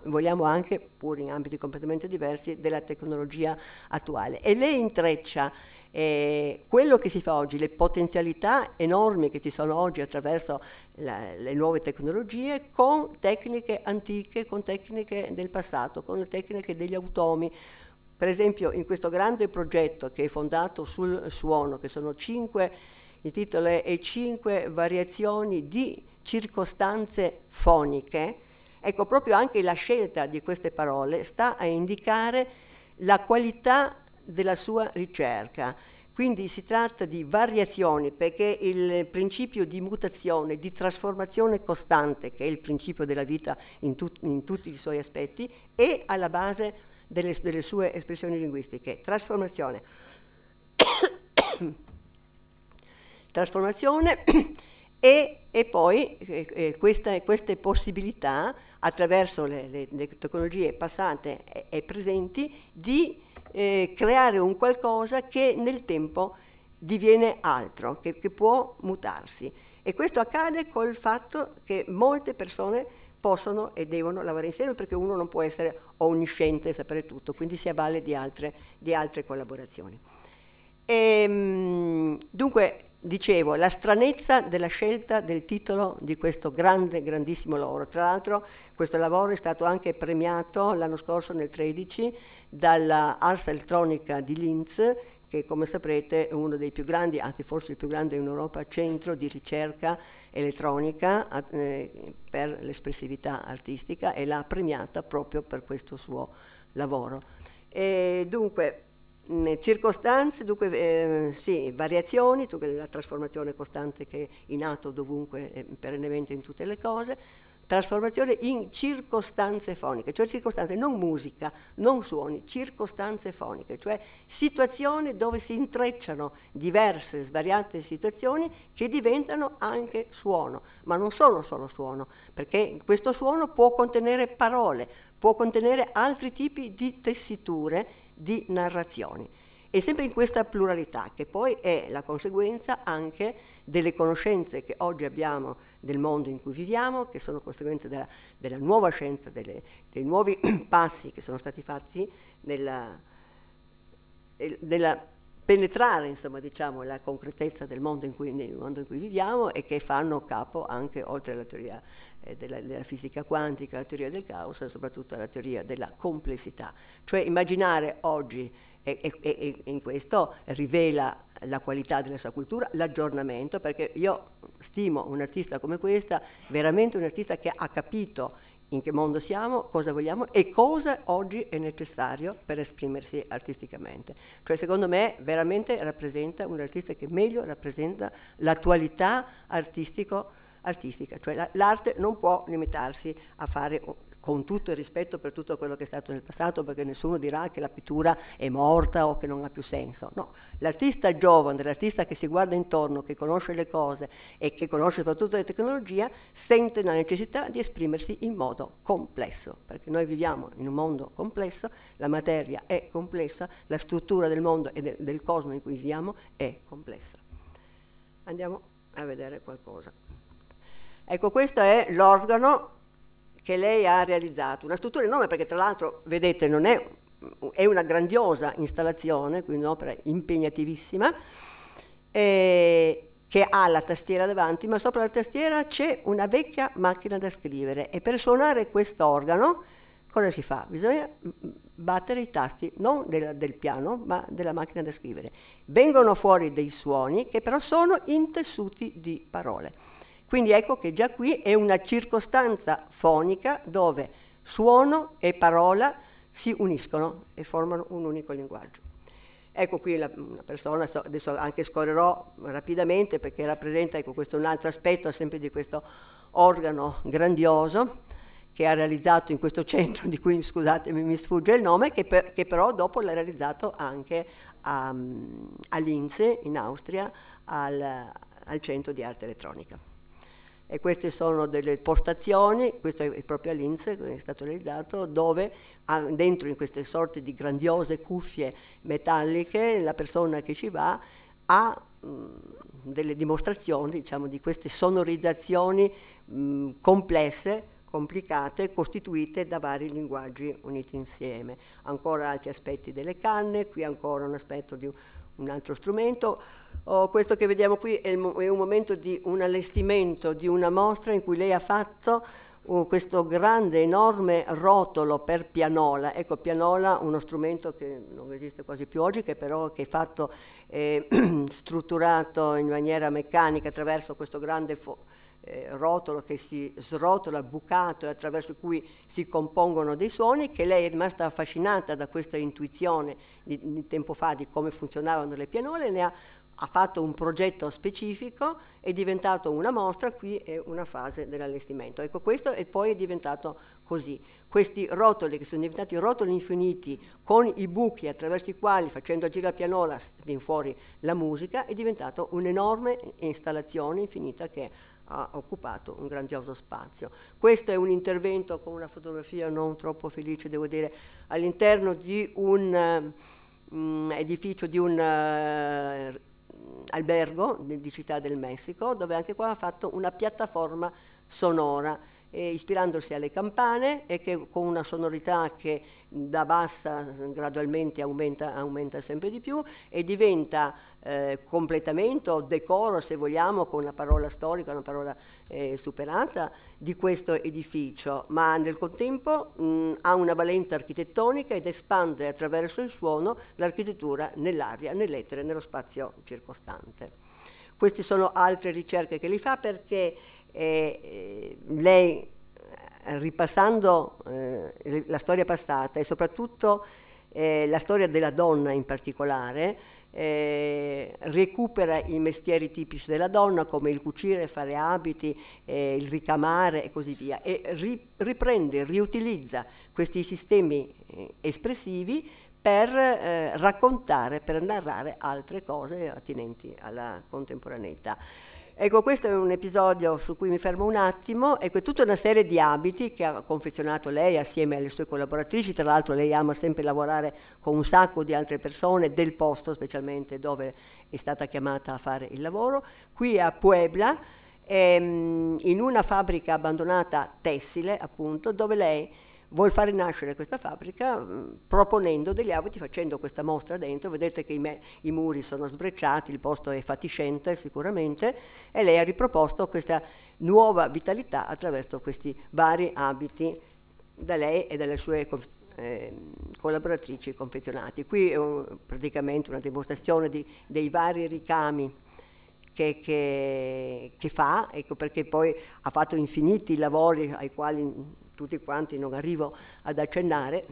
vogliamo anche, pur in ambiti completamente diversi, della tecnologia attuale. E lei intreccia eh, quello che si fa oggi, le potenzialità enormi che ci sono oggi attraverso la, le nuove tecnologie con tecniche antiche, con tecniche del passato, con le tecniche degli automi, per esempio in questo grande progetto che è fondato sul suono, che sono cinque il titolo è E 5 variazioni di circostanze foniche. Ecco, proprio anche la scelta di queste parole sta a indicare la qualità della sua ricerca. Quindi si tratta di variazioni perché il principio di mutazione, di trasformazione costante, che è il principio della vita in, tut in tutti i suoi aspetti, è alla base delle, delle sue espressioni linguistiche. Trasformazione trasformazione e, e, poi eh, eh, questa, queste possibilità attraverso le, le, le tecnologie passate e, e presenti di eh, creare un qualcosa che nel tempo diviene altro, che, che può mutarsi. E questo accade col fatto che molte persone possono e devono lavorare insieme perché uno non può essere onnisciente e sapere tutto, quindi si avvale di altre, di altre collaborazioni. E, ehm, dunque dicevo, la stranezza della scelta del titolo di questo grande, grandissimo lavoro. Tra l'altro questo lavoro è stato anche premiato l'anno scorso nel 2013 dalla Ars Elettronica di Linz, che come saprete è uno dei più grandi, anzi forse il più grande in Europa, centro di ricerca elettronica eh, per l'espressività artistica e l'ha premiata proprio per questo suo lavoro. E dunque, Mm, eh, circostanze, dunque eh, sì, variazioni, la trasformazione costante che è in atto dovunque, eh, perennemente in tutte le cose, trasformazione in circostanze foniche, cioè circostanze non musica, non suoni, circostanze foniche, cioè situazioni dove si intrecciano diverse, svariate situazioni che diventano anche suono, ma non sono solo suono, perché questo suono può contenere parole, può contenere altri tipi di tessiture di narrazioni. E sempre in questa pluralità, che poi è la conseguenza anche delle conoscenze che oggi abbiamo del mondo in cui viviamo, che sono conseguenze della, della nuova scienza, delle, dei nuovi passi che sono stati fatti nella, nella penetrare insomma, diciamo, la concretezza del mondo in, cui, mondo in cui viviamo e che fanno capo anche oltre alla teoria eh, della, della, fisica quantica, la teoria del caos e soprattutto la teoria della complessità. Cioè immaginare oggi, e, e, e in questo rivela la qualità della sua cultura, l'aggiornamento, perché io stimo un artista come questa, veramente un artista che ha capito in che mondo siamo, cosa vogliamo e cosa oggi è necessario per esprimersi artisticamente. Cioè secondo me veramente rappresenta un artista che meglio rappresenta l'attualità artistico artistica, cioè l'arte non può limitarsi a fare con tutto il rispetto per tutto quello che è stato nel passato, perché nessuno dirà che la pittura è morta o che non ha più senso. No, l'artista giovane, l'artista che si guarda intorno, che conosce le cose e che conosce soprattutto le tecnologie, sente la necessità di esprimersi in modo complesso, perché noi viviamo in un mondo complesso, la materia è complessa, la struttura del mondo e del cosmo in cui viviamo è complessa. Andiamo a vedere qualcosa. Ecco, questo è l'organo che lei ha realizzato, una struttura enorme perché tra l'altro, vedete, non è, è una grandiosa installazione, quindi un'opera impegnativissima, eh, che ha la tastiera davanti, ma sopra la tastiera c'è una vecchia macchina da scrivere e per suonare quest'organo cosa si fa? Bisogna battere i tasti non del, del, piano ma della macchina da scrivere. Vengono fuori dei suoni che però sono intessuti di parole. Quindi ecco che già qui è una circostanza fonica dove suono e parola si uniscono e formano un unico linguaggio. Ecco qui la, una persona, adesso anche scorrerò rapidamente perché rappresenta, ecco questo un altro aspetto sempre di questo organo grandioso che ha realizzato in questo centro di cui scusatemi mi sfugge il nome, che, per, che però dopo l'ha realizzato anche a, a Linz in Austria al, al centro di arte elettronica e queste sono delle postazioni, questo è proprio a Linz, è stato realizzato, dove dentro in queste sorte di grandiose cuffie metalliche la persona che ci va ha mh, delle dimostrazioni diciamo, di queste sonorizzazioni mh, complesse complicate costituite da vari linguaggi uniti insieme. Ancora altri aspetti delle canne, qui ancora un aspetto di un altro strumento. Oh, questo che vediamo qui è, è, un momento di un allestimento, di una mostra in cui lei ha fatto uh, questo grande, enorme rotolo per pianola. Ecco, pianola, uno strumento che non esiste quasi più oggi, che però che è fatto, eh, strutturato in maniera meccanica attraverso questo grande... Fo- eh, rotolo che si srotola, bucato e attraverso cui si compongono dei suoni, che lei è rimasta affascinata da questa intuizione di, di tempo fa di come funzionavano le pianole, ne ha, ha, fatto un progetto specifico, è diventato una mostra, qui è una fase dell'allestimento. Ecco questo e poi è diventato così. Questi rotoli che sono diventati rotoli infiniti con i buchi attraverso i quali facendo agire la pianola viene fuori la musica è diventato un'enorme installazione infinita che ha occupato un grandioso spazio. Questo è un intervento con una fotografia non troppo felice, devo dire, all'interno di un um, edificio, di un uh, albergo di Città del Messico, dove anche qua ha fatto una piattaforma sonora ispirandosi alle campane e che con una sonorità che da bassa gradualmente aumenta, aumenta sempre di più e diventa eh, completamento, decoro se vogliamo, con una parola storica, una parola eh, superata, di questo edificio, ma nel contempo mh, ha una valenza architettonica ed espande attraverso il suono l'architettura nell'aria, nell'etere, nello spazio circostante. Queste sono altre ricerche che lei fa perché eh, eh lei eh, ripassando eh, la storia passata e soprattutto eh, la storia della donna in particolare, eh, recupera i mestieri tipici della donna come il cucire, fare abiti, eh, il ricamare e così via e ri, riprende, riutilizza questi sistemi eh, espressivi per eh, raccontare, per narrare altre cose attinenti alla contemporaneità. Ecco, questo è un episodio su cui mi fermo un attimo. Ecco, è tutta una serie di abiti che ha confezionato lei assieme alle sue collaboratrici. Tra l'altro lei ama sempre lavorare con un sacco di altre persone del posto, specialmente dove è stata chiamata a fare il lavoro. Qui a Puebla, ehm, in una fabbrica abbandonata tessile, appunto, dove lei vuol fare nascere questa fabbrica mm, proponendo degli abiti, facendo questa mostra dentro, vedete che i, me, i, muri sono sbrecciati, il posto è fatiscente sicuramente e lei ha riproposto questa nuova vitalità attraverso questi vari abiti da lei e dalle sue eh, collaboratrici confezionati. Qui è un, praticamente una dimostrazione di, dei vari ricami che, che, che fa, ecco perché poi ha fatto infiniti lavori ai quali tutti quanti non arrivo ad accennare.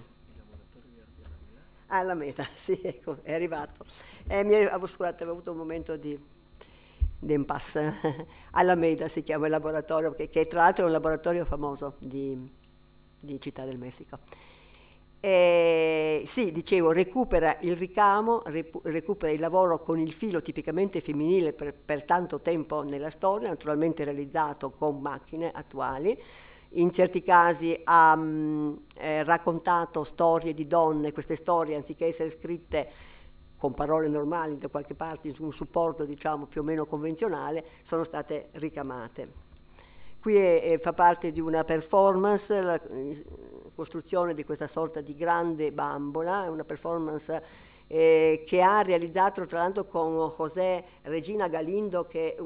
Alla ah, meta, sì, ecco, è arrivato. Eh, mi è, scusate, avevo avuto un momento di, impasse. Alla meta si chiama il laboratorio, che, che tra l'altro è un laboratorio famoso di, di Città del Messico. Eh, sì, dicevo, recupera il ricamo, recupera il lavoro con il filo tipicamente femminile per, per tanto tempo nella storia, naturalmente realizzato con macchine attuali, in certi casi ha mh, mm, eh, raccontato storie di donne, queste storie anziché essere scritte con parole normali da qualche parte, su un supporto diciamo più o meno convenzionale, sono state ricamate. Qui è, è, fa parte di una performance la, costruzione di questa sorta di grande bambola, una performance eh, che ha realizzato tra l'altro con José Regina Galindo che è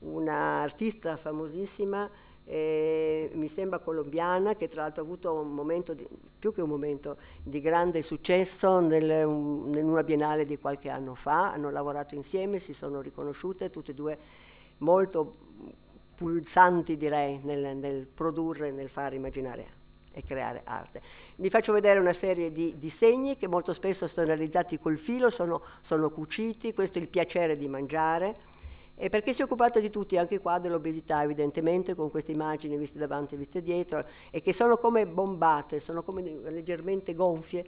un'artista una famosissima, eh, mi sembra colombiana, che tra l'altro ha avuto un momento, di, più che un momento, di grande successo nel, in una biennale di qualche anno fa, hanno lavorato insieme, si sono riconosciute tutte e due molto pulsanti direi nel, nel produrre, nel far immaginare e creare arte. Vi faccio vedere una serie di disegni che molto spesso sono realizzati col filo, sono, sono cuciti, questo è il piacere di mangiare. E perché si è occupato di tutti, anche qua dell'obesità evidentemente, con queste immagini viste davanti e viste dietro, e che sono come bombate, sono come leggermente gonfie,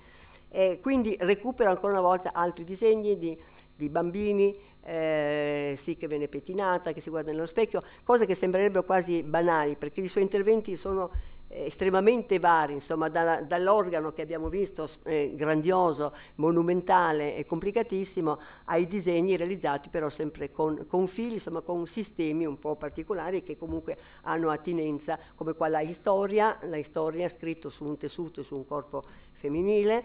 e quindi recupero ancora una volta altri disegni di, di bambini, eh, sì che viene pettinata, che si guarda nello specchio, cose che sembrerebbero quasi banali, perché i suoi interventi sono eh, estremamente vari, insomma, da, dall'organo che abbiamo visto eh, grandioso, monumentale e complicatissimo, ai disegni realizzati però sempre con, con, fili, insomma, con sistemi un po' particolari che comunque hanno attinenza, come qua la storia, la storia scritta su un tessuto e su un corpo femminile,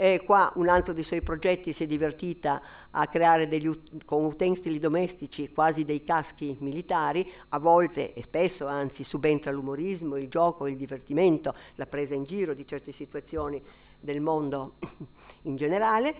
e qua un altro dei suoi progetti si è divertita a creare degli, con utensili domestici quasi dei caschi militari, a volte e spesso anzi subentra l'umorismo, il gioco, il divertimento, la presa in giro di certe situazioni del mondo in generale.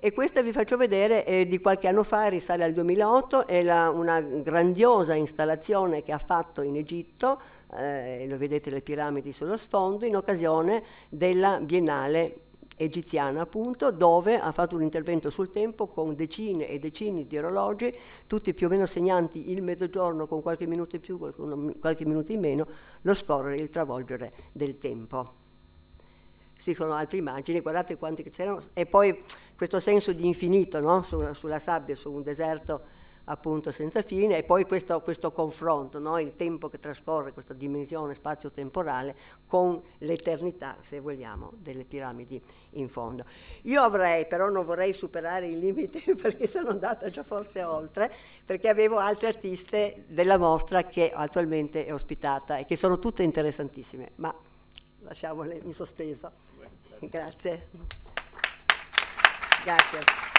E questa vi faccio vedere è di qualche anno fa, risale al 2008, è la, una grandiosa installazione che ha fatto in Egitto, eh, lo vedete le piramidi sullo sfondo, in occasione della Biennale egiziana appunto, dove ha fatto un intervento sul tempo con decine e decine di orologi, tutti più o meno segnanti il mezzogiorno con qualche minuto in più, qualcuno, qualche minuto in meno, lo scorrere il travolgere del tempo. Si sono altre immagini, guardate quante c'erano, e poi questo senso di infinito no? sulla, sulla sabbia, su un deserto appunto senza fine e poi questo, questo confronto, no? il tempo che trascorre, questa dimensione spazio-temporale con l'eternità, se vogliamo, delle piramidi in fondo. Io avrei, però non vorrei superare i limiti perché sono andata già forse oltre, perché avevo altre artiste della mostra che attualmente è ospitata e che sono tutte interessantissime, ma lasciamole in sospeso. Grazie. Grazie.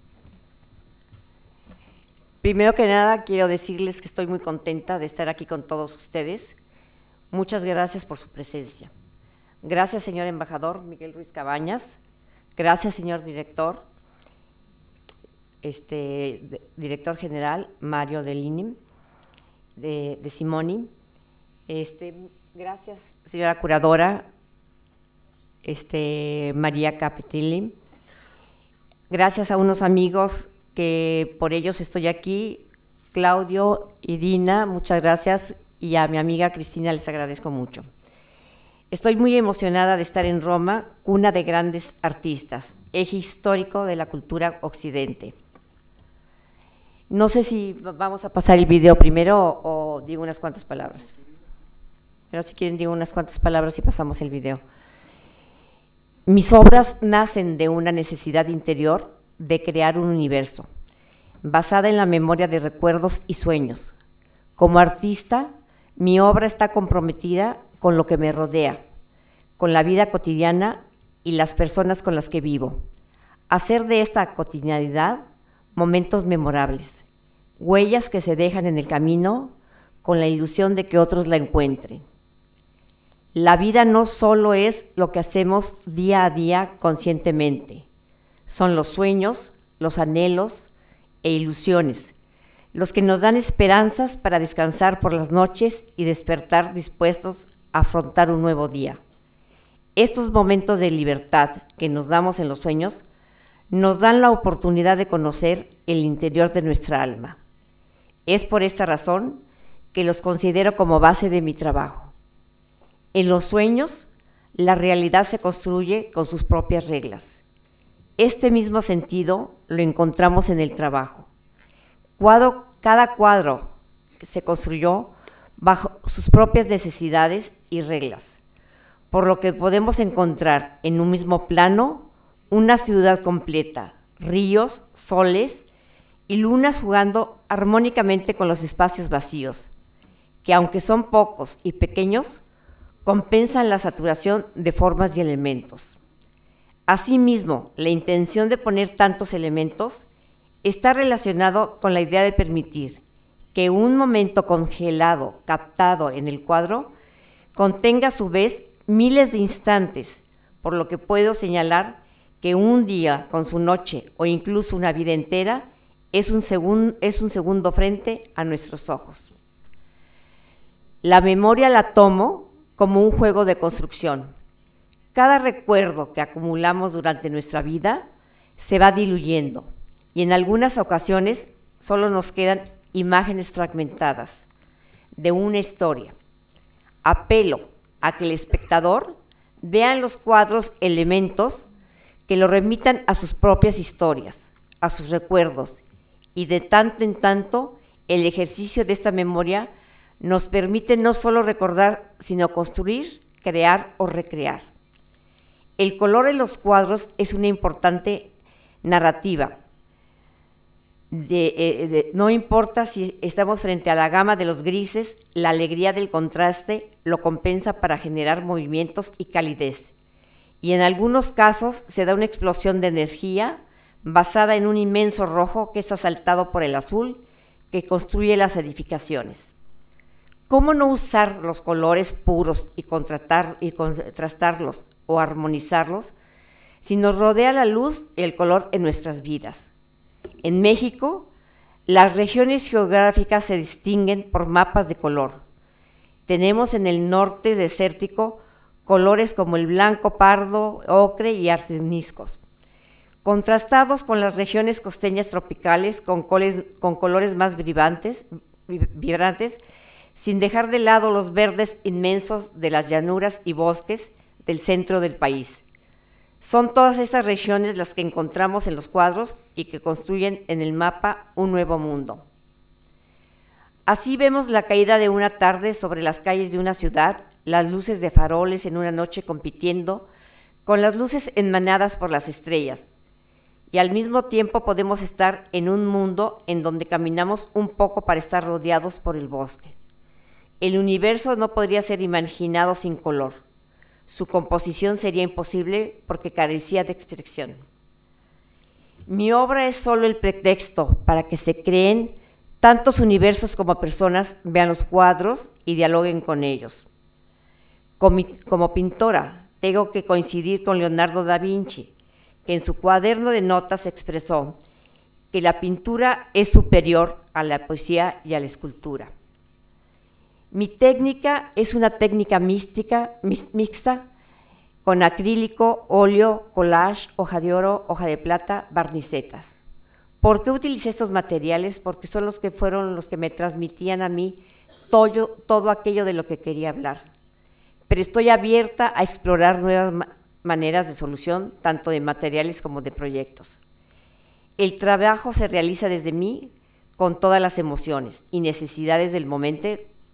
Primero que nada, quiero decirles que estoy muy contenta de estar aquí con todos ustedes. Muchas gracias por su presencia. Gracias, señor embajador Miguel Ruiz Cabañas. Gracias, señor director, este, director general Mario Delini, de, de Simoni. Este, gracias, señora curadora este, María Capitilli. Gracias a unos amigos que por ellos estoy aquí. Claudio y Dina, muchas gracias. Y a mi amiga Cristina les agradezco mucho. Estoy muy emocionada de estar en Roma, cuna de grandes artistas, eje histórico de la cultura occidente. No sé si vamos a pasar el video primero o, digo unas cuantas palabras. Pero si quieren digo unas cuantas palabras y pasamos el video. Mis obras nacen de una necesidad interior de crear un universo, basada en la memoria de recuerdos y sueños. Como artista, mi obra está comprometida con lo que me rodea, con la vida cotidiana y las personas con las que vivo. Hacer de esta cotidianidad momentos memorables, huellas que se dejan en el camino con la ilusión de que otros la encuentren. La vida no solo es lo que hacemos día a día conscientemente, son los sueños, los anhelos e ilusiones, los que nos dan esperanzas para descansar por las noches y despertar dispuestos a afrontar un nuevo día. Estos momentos de libertad que nos damos en los sueños nos dan la oportunidad de conocer el interior de nuestra alma. Es por esta razón que los considero como base de mi trabajo. En los sueños, la realidad se construye con sus propias reglas. Este mismo sentido lo encontramos en el trabajo. cada cuadro se construyó bajo sus propias necesidades y reglas, por lo que podemos encontrar en un mismo plano una ciudad completa, ríos, soles y lunas jugando armónicamente con los espacios vacíos, que aunque son pocos y pequeños, compensan la saturación de formas y elementos. Asimismo, la intención de poner tantos elementos está relacionado con la idea de permitir que un momento congelado, captado en el cuadro, contenga a su vez miles de instantes, por lo que puedo señalar que un día con su noche o incluso una vida entera es un, es un segundo frente a nuestros ojos. La memoria la tomo como un juego de construcción cada recuerdo que acumulamos durante nuestra vida se va diluyendo y en algunas ocasiones solo nos quedan imágenes fragmentadas de una historia. Apelo a que el espectador vea en los cuadros elementos que lo remitan a sus propias historias, a sus recuerdos y de tanto en tanto el ejercicio de esta memoria nos permite no solo recordar, sino construir, crear o recrear. El color en los cuadros es una importante narrativa. Eh, no importa si estamos frente a la gama de los grises, la alegría del contraste lo compensa para generar movimientos y calidez. Y en algunos casos se da una explosión de energía basada en un inmenso rojo que es asaltado por el azul que construye las edificaciones. ¿Cómo no usar los colores puros y, y contrastarlos o armonizarlos si nos rodea la luz y el color en nuestras vidas? En México, las regiones geográficas se distinguen por mapas de color. Tenemos en el norte desértico colores como el blanco, pardo, ocre y arceniscos, contrastados con las regiones costeñas tropicales con, colores más vibrantes, vibrantes sin dejar de lado los verdes inmensos de las llanuras y bosques del centro del país. Son todas esas regiones las que encontramos en los cuadros y que construyen en el mapa un nuevo mundo. Así vemos la caída de una tarde sobre las calles de una ciudad, las luces de faroles en una noche compitiendo con las luces enmanadas por las estrellas. Y al mismo tiempo podemos estar en un mundo en donde caminamos un poco para estar rodeados por el bosque. El universo no podría ser imaginado sin color. Su composición sería imposible porque carecía de expresión. Mi obra es solo el pretexto para que se creen tantos universos como personas vean los cuadros y dialoguen con ellos. Como, pintora, tengo que coincidir con Leonardo da Vinci, que en su cuaderno de notas expresó que la pintura es superior a la poesía y a la escultura. Mi técnica es una técnica mística, mixta, con acrílico, óleo, collage, hoja de oro, hoja de plata, barnicetas. ¿Por qué utilicé estos materiales? Porque son los que fueron los que me transmitían a mí todo, aquello de lo que quería hablar. Pero estoy abierta a explorar nuevas maneras de solución, tanto de materiales como de proyectos. El trabajo se realiza desde mí con todas las emociones y necesidades del momento,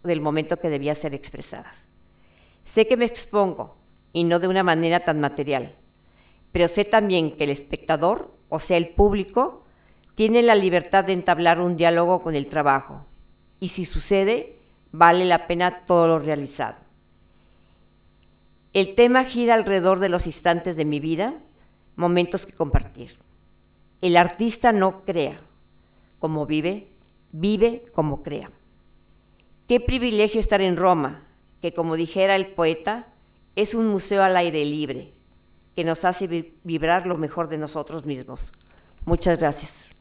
del momento que debía ser expresadas. Sé que me expongo, y no de una manera tan material, pero sé también que el espectador, o sea, el público, tiene la libertad de entablar un diálogo con el trabajo, y si sucede, vale la pena todo lo realizado. El tema gira alrededor de los instantes de mi vida, momentos que compartir. El artista no crea como vive, vive como crea. Qué privilegio estar en Roma, que como dijera el poeta, es un museo al aire libre, que nos hace vibrar lo mejor de nosotros mismos. Muchas gracias.